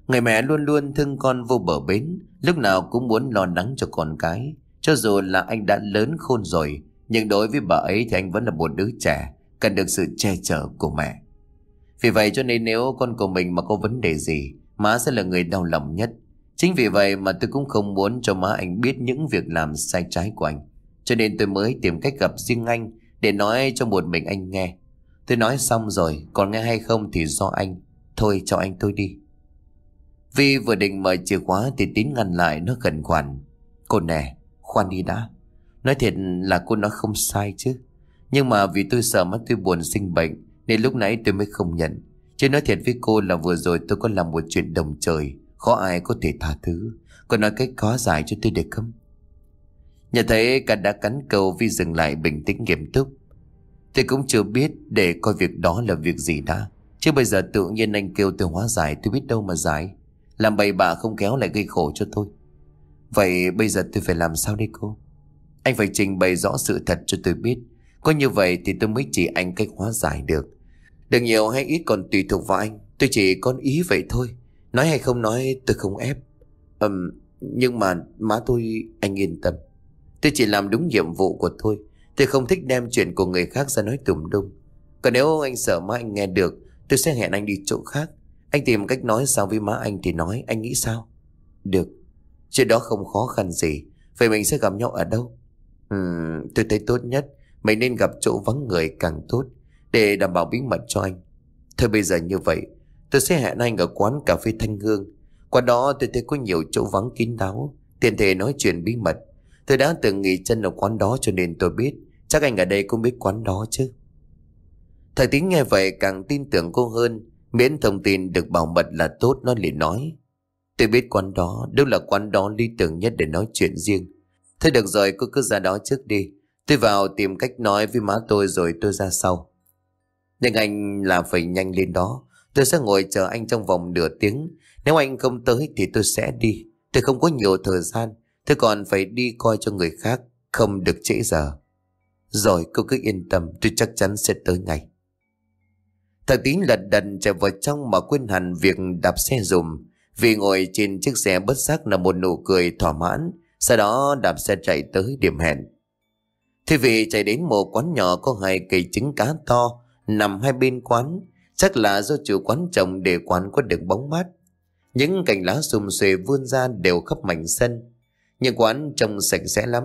Người mẹ luôn luôn thương con vô bờ bến, lúc nào cũng muốn lo lắng cho con cái. Cho dù là anh đã lớn khôn rồi, nhưng đối với bà ấy thì anh vẫn là một đứa trẻ, cần được sự che chở của mẹ. Vì vậy cho nên nếu con của mình mà có vấn đề gì, Má sẽ là người đau lòng nhất Chính vì vậy mà tôi cũng không muốn cho má anh biết những việc làm sai trái của anh Cho nên tôi mới tìm cách gặp riêng anh Để nói cho một mình anh nghe Tôi nói xong rồi Còn nghe hay không thì do anh Thôi cho anh tôi đi Vi vừa định mở chìa khóa Thì tín ngăn lại nó gần khoản Cô nè khoan đi đã Nói thiệt là cô nói không sai chứ Nhưng mà vì tôi sợ mắt tôi buồn sinh bệnh Nên lúc nãy tôi mới không nhận Chứ nói thiệt với cô là vừa rồi tôi có làm một chuyện đồng trời Khó ai có thể tha thứ Cô nói cách khó giải cho tôi được không Nhận thấy cả đã cắn câu vì dừng lại bình tĩnh nghiêm túc Tôi cũng chưa biết để coi việc đó là việc gì đã Chứ bây giờ tự nhiên anh kêu tôi hóa giải tôi biết đâu mà giải Làm bậy bạ không kéo lại gây khổ cho tôi Vậy bây giờ tôi phải làm sao đây cô Anh phải trình bày rõ sự thật cho tôi biết Có như vậy thì tôi mới chỉ anh cách hóa giải được được nhiều hay ít còn tùy thuộc vào anh Tôi chỉ có ý vậy thôi Nói hay không nói tôi không ép Ừm nhưng mà má tôi anh yên tâm Tôi chỉ làm đúng nhiệm vụ của tôi Tôi không thích đem chuyện của người khác ra nói tùm đông. Còn nếu anh sợ má anh nghe được Tôi sẽ hẹn anh đi chỗ khác Anh tìm cách nói sao với má anh thì nói Anh nghĩ sao Được Chuyện đó không khó khăn gì Vậy mình sẽ gặp nhau ở đâu Ừ, tôi thấy tốt nhất Mình nên gặp chỗ vắng người càng tốt để đảm bảo bí mật cho anh. Thôi bây giờ như vậy, tôi sẽ hẹn anh ở quán cà phê Thanh Hương. Qua đó tôi thấy có nhiều chỗ vắng kín đáo, tiền thể nói chuyện bí mật. Tôi đã từng nghỉ chân ở quán đó cho nên tôi biết, chắc anh ở đây cũng biết quán đó chứ. Thầy Tín nghe vậy càng tin tưởng cô hơn, miễn thông tin được bảo mật là tốt nó liền nói. Tôi biết quán đó, đâu là quán đó lý tưởng nhất để nói chuyện riêng. Thôi được rồi, cô cứ ra đó trước đi. Tôi vào tìm cách nói với má tôi rồi tôi ra sau. Nhưng anh là phải nhanh lên đó Tôi sẽ ngồi chờ anh trong vòng nửa tiếng Nếu anh không tới thì tôi sẽ đi Tôi không có nhiều thời gian Tôi còn phải đi coi cho người khác Không được trễ giờ Rồi cô cứ yên tâm tôi chắc chắn sẽ tới ngay Thằng Tín lật đật chạy vào trong mà quên hẳn việc đạp xe dùm Vì ngồi trên chiếc xe bất giác là một nụ cười thỏa mãn Sau đó đạp xe chạy tới điểm hẹn Thế vì chạy đến một quán nhỏ có hai cây trứng cá to nằm hai bên quán, chắc là do chủ quán trồng để quán có được bóng mát. Những cành lá xùm xuề vươn ra đều khắp mảnh sân. Nhưng quán trông sạch sẽ lắm.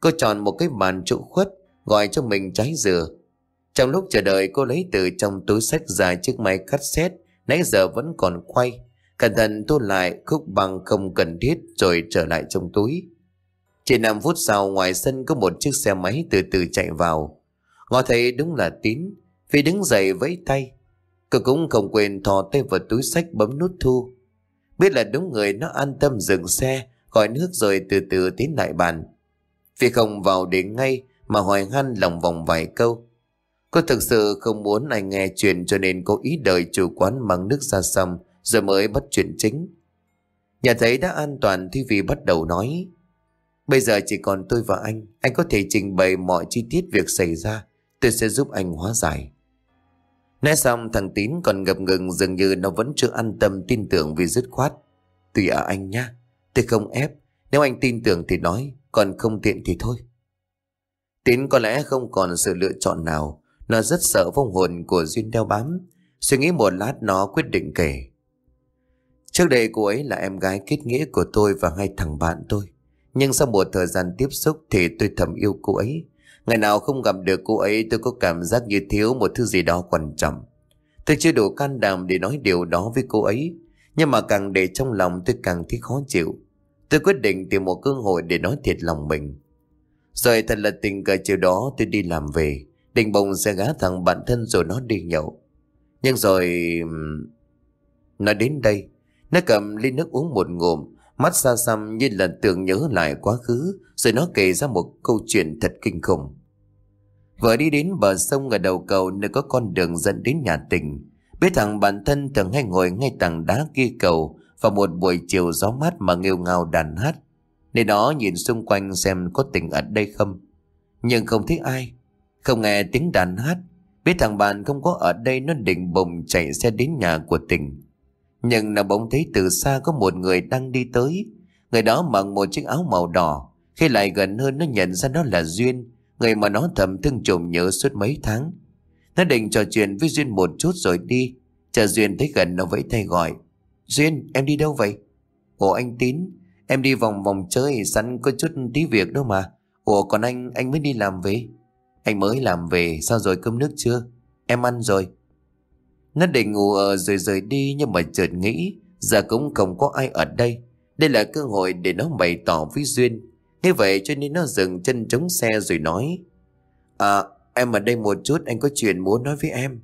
Cô chọn một cái bàn trụ khuất, gọi cho mình trái dừa. Trong lúc chờ đợi cô lấy từ trong túi sách ra chiếc máy cắt xét, nãy giờ vẫn còn quay. Cẩn thận tô lại khúc bằng không cần thiết rồi trở lại trong túi. Chỉ năm phút sau ngoài sân có một chiếc xe máy từ từ chạy vào. Ngó thấy đúng là tín, Phi đứng dậy vẫy tay. Cô cũng không quên thò tay vào túi sách bấm nút thu. Biết là đúng người nó an tâm dừng xe, gọi nước rồi từ từ tiến lại bàn. Phi không vào đến ngay mà hỏi han lòng vòng vài câu. Cô thực sự không muốn anh nghe chuyện cho nên cô ý đợi chủ quán mang nước ra xong rồi mới bắt chuyện chính. Nhà thấy đã an toàn thì vì bắt đầu nói. Bây giờ chỉ còn tôi và anh, anh có thể trình bày mọi chi tiết việc xảy ra, tôi sẽ giúp anh hóa giải. Nói xong thằng Tín còn ngập ngừng dường như nó vẫn chưa an tâm tin tưởng vì dứt khoát. Tùy ở à anh nhá, tôi không ép. Nếu anh tin tưởng thì nói, còn không tiện thì thôi. Tín có lẽ không còn sự lựa chọn nào. Nó rất sợ vong hồn của Duyên đeo bám. Suy nghĩ một lát nó quyết định kể. Trước đây cô ấy là em gái kết nghĩa của tôi và hai thằng bạn tôi. Nhưng sau một thời gian tiếp xúc thì tôi thầm yêu cô ấy. Ngày nào không gặp được cô ấy tôi có cảm giác như thiếu một thứ gì đó quan trọng. Tôi chưa đủ can đảm để nói điều đó với cô ấy. Nhưng mà càng để trong lòng tôi càng thấy khó chịu. Tôi quyết định tìm một cơ hội để nói thiệt lòng mình. Rồi thật là tình cờ chiều đó tôi đi làm về. Định bồng sẽ gá thằng bạn thân rồi nó đi nhậu. Nhưng rồi... Nó đến đây. Nó cầm ly nước uống một ngụm Mắt xa xăm như là tưởng nhớ lại quá khứ Rồi nó kể ra một câu chuyện thật kinh khủng Vợ đi đến bờ sông ở đầu cầu Nơi có con đường dẫn đến nhà tình Biết thằng bản thân thường hay ngồi ngay tảng đá kia cầu Vào một buổi chiều gió mát mà nghêu ngao đàn hát Nên nó nhìn xung quanh xem có tình ở đây không Nhưng không thấy ai Không nghe tiếng đàn hát Biết thằng bạn không có ở đây nó định bồng chạy xe đến nhà của tình nhưng là bỗng thấy từ xa có một người đang đi tới Người đó mặc một chiếc áo màu đỏ Khi lại gần hơn nó nhận ra đó là Duyên Người mà nó thầm thương trộm nhớ suốt mấy tháng Nó định trò chuyện với Duyên một chút rồi đi Chờ Duyên thấy gần nó vẫy tay gọi Duyên em đi đâu vậy Ủa anh Tín Em đi vòng vòng chơi sẵn có chút tí việc đâu mà Ủa còn anh anh mới đi làm về Anh mới làm về sao rồi cơm nước chưa Em ăn rồi nó định ngủ ở rồi rời đi nhưng mà chợt nghĩ Giờ cũng không có ai ở đây Đây là cơ hội để nó bày tỏ với Duyên thế vậy cho nên nó dừng chân chống xe rồi nói À em ở đây một chút anh có chuyện muốn nói với em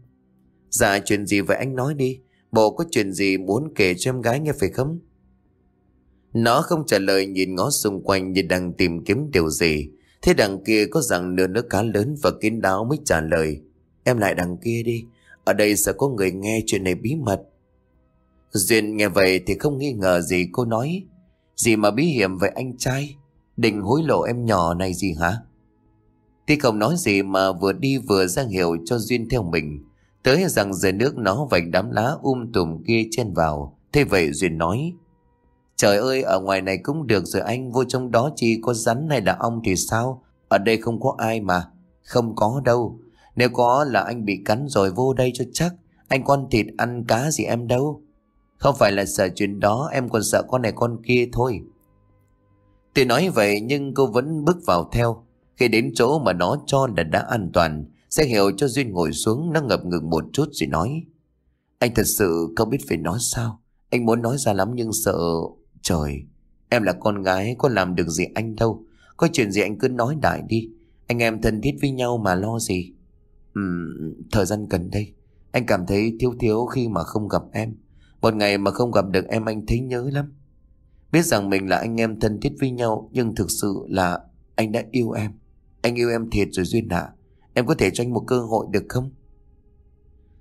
Dạ chuyện gì vậy anh nói đi Bộ có chuyện gì muốn kể cho em gái nghe phải không Nó không trả lời nhìn ngó xung quanh như đang tìm kiếm điều gì Thế đằng kia có rằng nửa nước cá lớn và kín đáo mới trả lời Em lại đằng kia đi ở đây sẽ có người nghe chuyện này bí mật Duyên nghe vậy thì không nghi ngờ gì cô nói Gì mà bí hiểm vậy anh trai Định hối lộ em nhỏ này gì hả Thì không nói gì mà vừa đi vừa ra hiệu cho Duyên theo mình Tới rằng dưới nước nó vạch đám lá um tùm kia chen vào Thế vậy Duyên nói Trời ơi ở ngoài này cũng được rồi anh Vô trong đó chỉ có rắn hay là ong thì sao Ở đây không có ai mà Không có đâu nếu có là anh bị cắn rồi vô đây cho chắc Anh con thịt ăn cá gì em đâu Không phải là sợ chuyện đó Em còn sợ con này con kia thôi Tuy nói vậy nhưng cô vẫn bước vào theo Khi đến chỗ mà nó cho là đã an toàn Sẽ hiểu cho Duyên ngồi xuống Nó ngập ngừng một chút rồi nói Anh thật sự không biết phải nói sao Anh muốn nói ra lắm nhưng sợ Trời Em là con gái có làm được gì anh đâu Có chuyện gì anh cứ nói đại đi Anh em thân thiết với nhau mà lo gì um, Thời gian gần đây Anh cảm thấy thiếu thiếu khi mà không gặp em Một ngày mà không gặp được em anh thấy nhớ lắm Biết rằng mình là anh em thân thiết với nhau Nhưng thực sự là anh đã yêu em Anh yêu em thiệt rồi Duyên ạ Em có thể cho anh một cơ hội được không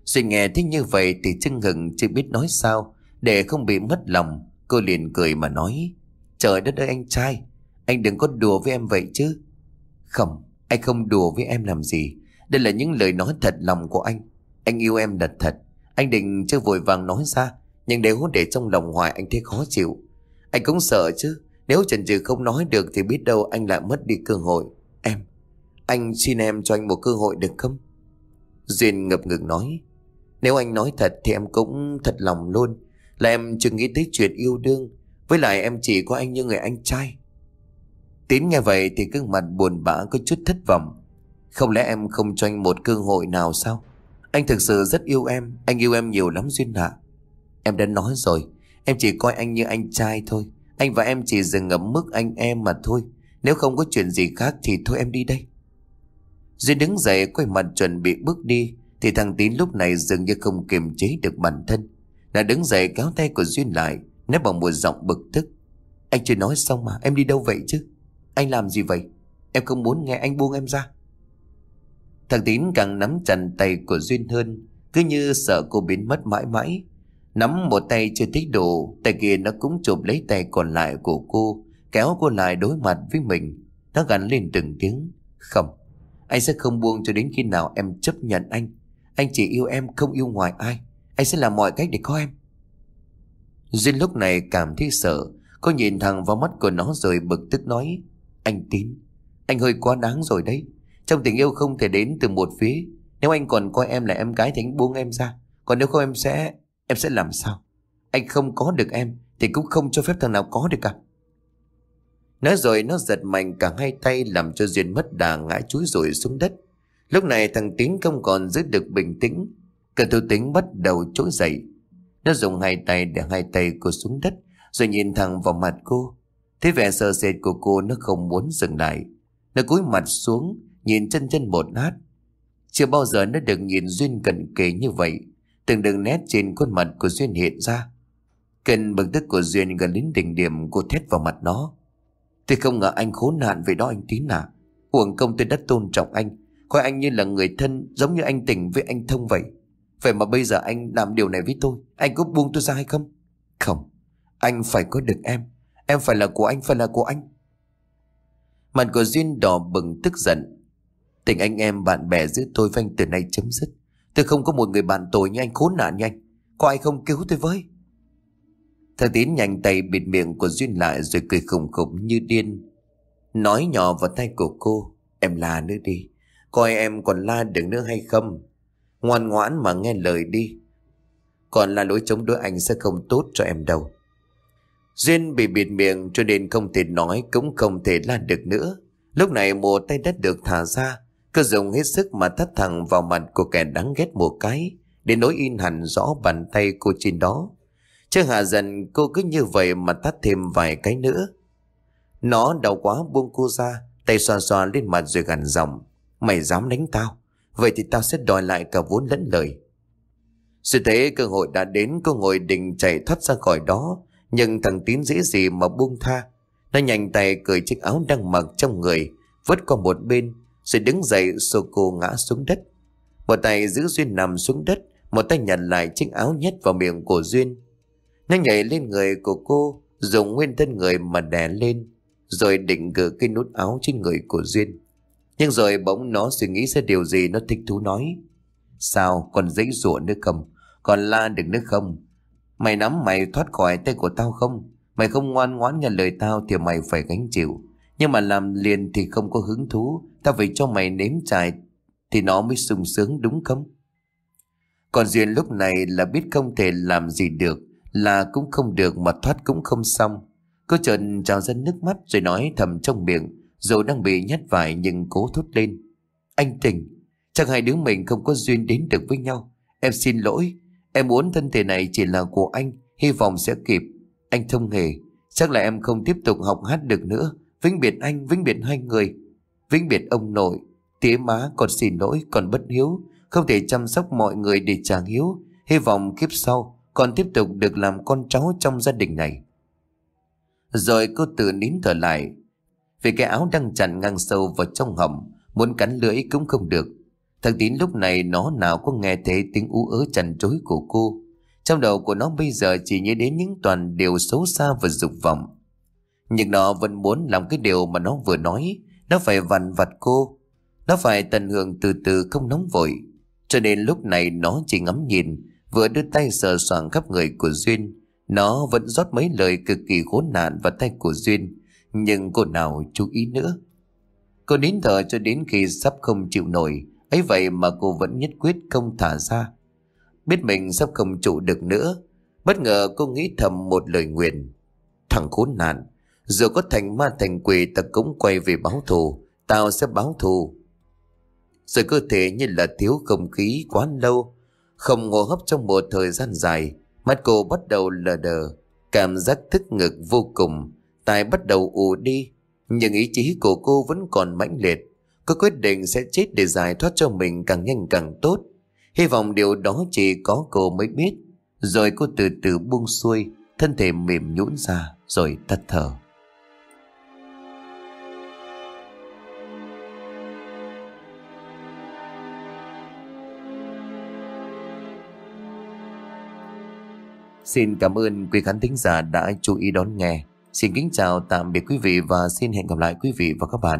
Suy nghe thấy như vậy Thì chân Hừng chưa biết nói sao Để không bị mất lòng Cô liền cười mà nói Trời đất ơi anh trai Anh đừng có đùa với em vậy chứ Không Anh không đùa với em làm gì đây là những lời nói thật lòng của anh Anh yêu em là thật Anh định chưa vội vàng nói ra Nhưng nếu để trong lòng hoài anh thấy khó chịu Anh cũng sợ chứ Nếu chần chừ không nói được thì biết đâu anh lại mất đi cơ hội Em Anh xin em cho anh một cơ hội được không Duyên ngập ngừng nói Nếu anh nói thật thì em cũng thật lòng luôn Là em chưa nghĩ tới chuyện yêu đương Với lại em chỉ có anh như người anh trai Tín nghe vậy thì gương mặt buồn bã có chút thất vọng không lẽ em không cho anh một cơ hội nào sao Anh thực sự rất yêu em Anh yêu em nhiều lắm Duyên ạ Em đã nói rồi Em chỉ coi anh như anh trai thôi Anh và em chỉ dừng ở mức anh em mà thôi Nếu không có chuyện gì khác thì thôi em đi đây Duyên đứng dậy quay mặt chuẩn bị bước đi Thì thằng Tín lúc này dường như không kiềm chế được bản thân Nó đứng dậy kéo tay của Duyên lại Nói bằng một giọng bực tức Anh chưa nói xong mà em đi đâu vậy chứ Anh làm gì vậy Em không muốn nghe anh buông em ra Thằng Tín càng nắm chặt tay của Duyên hơn Cứ như sợ cô biến mất mãi mãi Nắm một tay chưa thích đủ Tay kia nó cũng chụp lấy tay còn lại của cô Kéo cô lại đối mặt với mình Nó gắn lên từng tiếng Không Anh sẽ không buông cho đến khi nào em chấp nhận anh Anh chỉ yêu em không yêu ngoài ai Anh sẽ làm mọi cách để có em Duyên lúc này cảm thấy sợ Cô nhìn thẳng vào mắt của nó rồi bực tức nói Anh Tín Anh hơi quá đáng rồi đấy trong tình yêu không thể đến từ một phía Nếu anh còn coi em là em gái thì anh buông em ra Còn nếu không em sẽ Em sẽ làm sao Anh không có được em Thì cũng không cho phép thằng nào có được cả Nói rồi nó giật mạnh cả hai tay Làm cho Duyên mất đà ngã chúi rồi xuống đất Lúc này thằng Tính không còn giữ được bình tĩnh Cả thủ tính bắt đầu trỗi dậy Nó dùng hai tay để hai tay cô xuống đất Rồi nhìn thẳng vào mặt cô Thế vẻ sợ sệt của cô nó không muốn dừng lại Nó cúi mặt xuống nhìn chân chân một lát. Chưa bao giờ nó được nhìn Duyên cận kề như vậy, từng đường nét trên khuôn mặt của Duyên hiện ra. Cơn bực tức của Duyên gần đến đỉnh điểm của thét vào mặt nó. Tôi không ngờ anh khốn nạn về đó anh Tín à. Uổng công tôi đã tôn trọng anh, coi anh như là người thân giống như anh tình với anh Thông vậy. Vậy mà bây giờ anh làm điều này với tôi, anh có buông tôi ra hay không? Không, anh phải có được em, em phải là của anh, phải là của anh. Mặt của Duyên đỏ bừng tức giận Tình anh em bạn bè giữa tôi và anh từ nay chấm dứt Tôi không có một người bạn tồi như anh khốn nạn nhanh Có ai không cứu tôi với Thằng Tín nhanh tay bịt miệng của Duyên lại rồi cười khủng khủng như điên Nói nhỏ vào tay của cô Em la nữa đi Coi em còn la được nữa hay không Ngoan ngoãn mà nghe lời đi Còn là lối chống đối anh sẽ không tốt cho em đâu Duyên bị bịt miệng cho nên không thể nói cũng không thể la được nữa Lúc này một tay đất được thả ra cứ dùng hết sức mà thắt thẳng vào mặt của kẻ đáng ghét một cái Để nối in hẳn rõ bàn tay cô trên đó Chứ hạ dần cô cứ như vậy mà thắt thêm vài cái nữa Nó đau quá buông cô ra Tay xoa xoa lên mặt rồi gằn giọng Mày dám đánh tao Vậy thì tao sẽ đòi lại cả vốn lẫn lời Sự thế cơ hội đã đến Cô ngồi định chạy thoát ra khỏi đó Nhưng thằng tín dễ gì mà buông tha Nó nhanh tay cởi chiếc áo đang mặc trong người Vứt qua một bên rồi đứng dậy xô cô ngã xuống đất Một tay giữ Duyên nằm xuống đất Một tay nhặt lại chiếc áo nhét vào miệng của Duyên Nó nhảy lên người của cô Dùng nguyên thân người mà đè lên Rồi định gỡ cái nút áo trên người của Duyên Nhưng rồi bỗng nó suy nghĩ ra điều gì nó thích thú nói Sao còn giấy rủa nữa không Còn la được nữa không Mày nắm mày thoát khỏi tay của tao không Mày không ngoan ngoãn nghe lời tao Thì mày phải gánh chịu Nhưng mà làm liền thì không có hứng thú Tao phải cho mày nếm trải Thì nó mới sung sướng đúng không Còn Duyên lúc này là biết không thể làm gì được Là cũng không được mà thoát cũng không xong Cô trần trào ra nước mắt rồi nói thầm trong miệng Dù đang bị nhát vải nhưng cố thốt lên Anh tình Chẳng hai đứa mình không có duyên đến được với nhau Em xin lỗi Em muốn thân thể này chỉ là của anh Hy vọng sẽ kịp Anh thông hề Chắc là em không tiếp tục học hát được nữa Vĩnh biệt anh, vĩnh biệt hai người Vĩnh biệt ông nội Tía má còn xin lỗi còn bất hiếu Không thể chăm sóc mọi người để chàng hiếu Hy vọng kiếp sau Còn tiếp tục được làm con cháu trong gia đình này Rồi cô tự nín thở lại Vì cái áo đang chặn ngang sâu vào trong hầm Muốn cắn lưỡi cũng không được Thằng Tín lúc này nó nào có nghe thấy tiếng ú ớ chằn chối của cô Trong đầu của nó bây giờ chỉ nhớ đến những toàn điều xấu xa và dục vọng Nhưng nó vẫn muốn làm cái điều mà nó vừa nói nó phải vặn vặt cô Nó phải tận hưởng từ từ không nóng vội Cho nên lúc này nó chỉ ngắm nhìn Vừa đưa tay sờ soạng khắp người của Duyên Nó vẫn rót mấy lời cực kỳ khốn nạn vào tay của Duyên Nhưng cô nào chú ý nữa Cô nín thở cho đến khi sắp không chịu nổi ấy vậy mà cô vẫn nhất quyết không thả ra Biết mình sắp không trụ được nữa Bất ngờ cô nghĩ thầm một lời nguyện Thằng khốn nạn dù có thành ma thành quỷ ta cũng quay về báo thù Tao sẽ báo thù Rồi cơ thể như là thiếu không khí quá lâu Không ngô hấp trong một thời gian dài Mắt cô bắt đầu lờ đờ Cảm giác thức ngực vô cùng Tài bắt đầu ù đi Nhưng ý chí của cô vẫn còn mãnh liệt Cô quyết định sẽ chết để giải thoát cho mình càng nhanh càng tốt Hy vọng điều đó chỉ có cô mới biết Rồi cô từ từ buông xuôi Thân thể mềm nhũn ra Rồi tắt thở Xin cảm ơn quý khán thính giả đã chú ý đón nghe. Xin kính chào tạm biệt quý vị và xin hẹn gặp lại quý vị và các bạn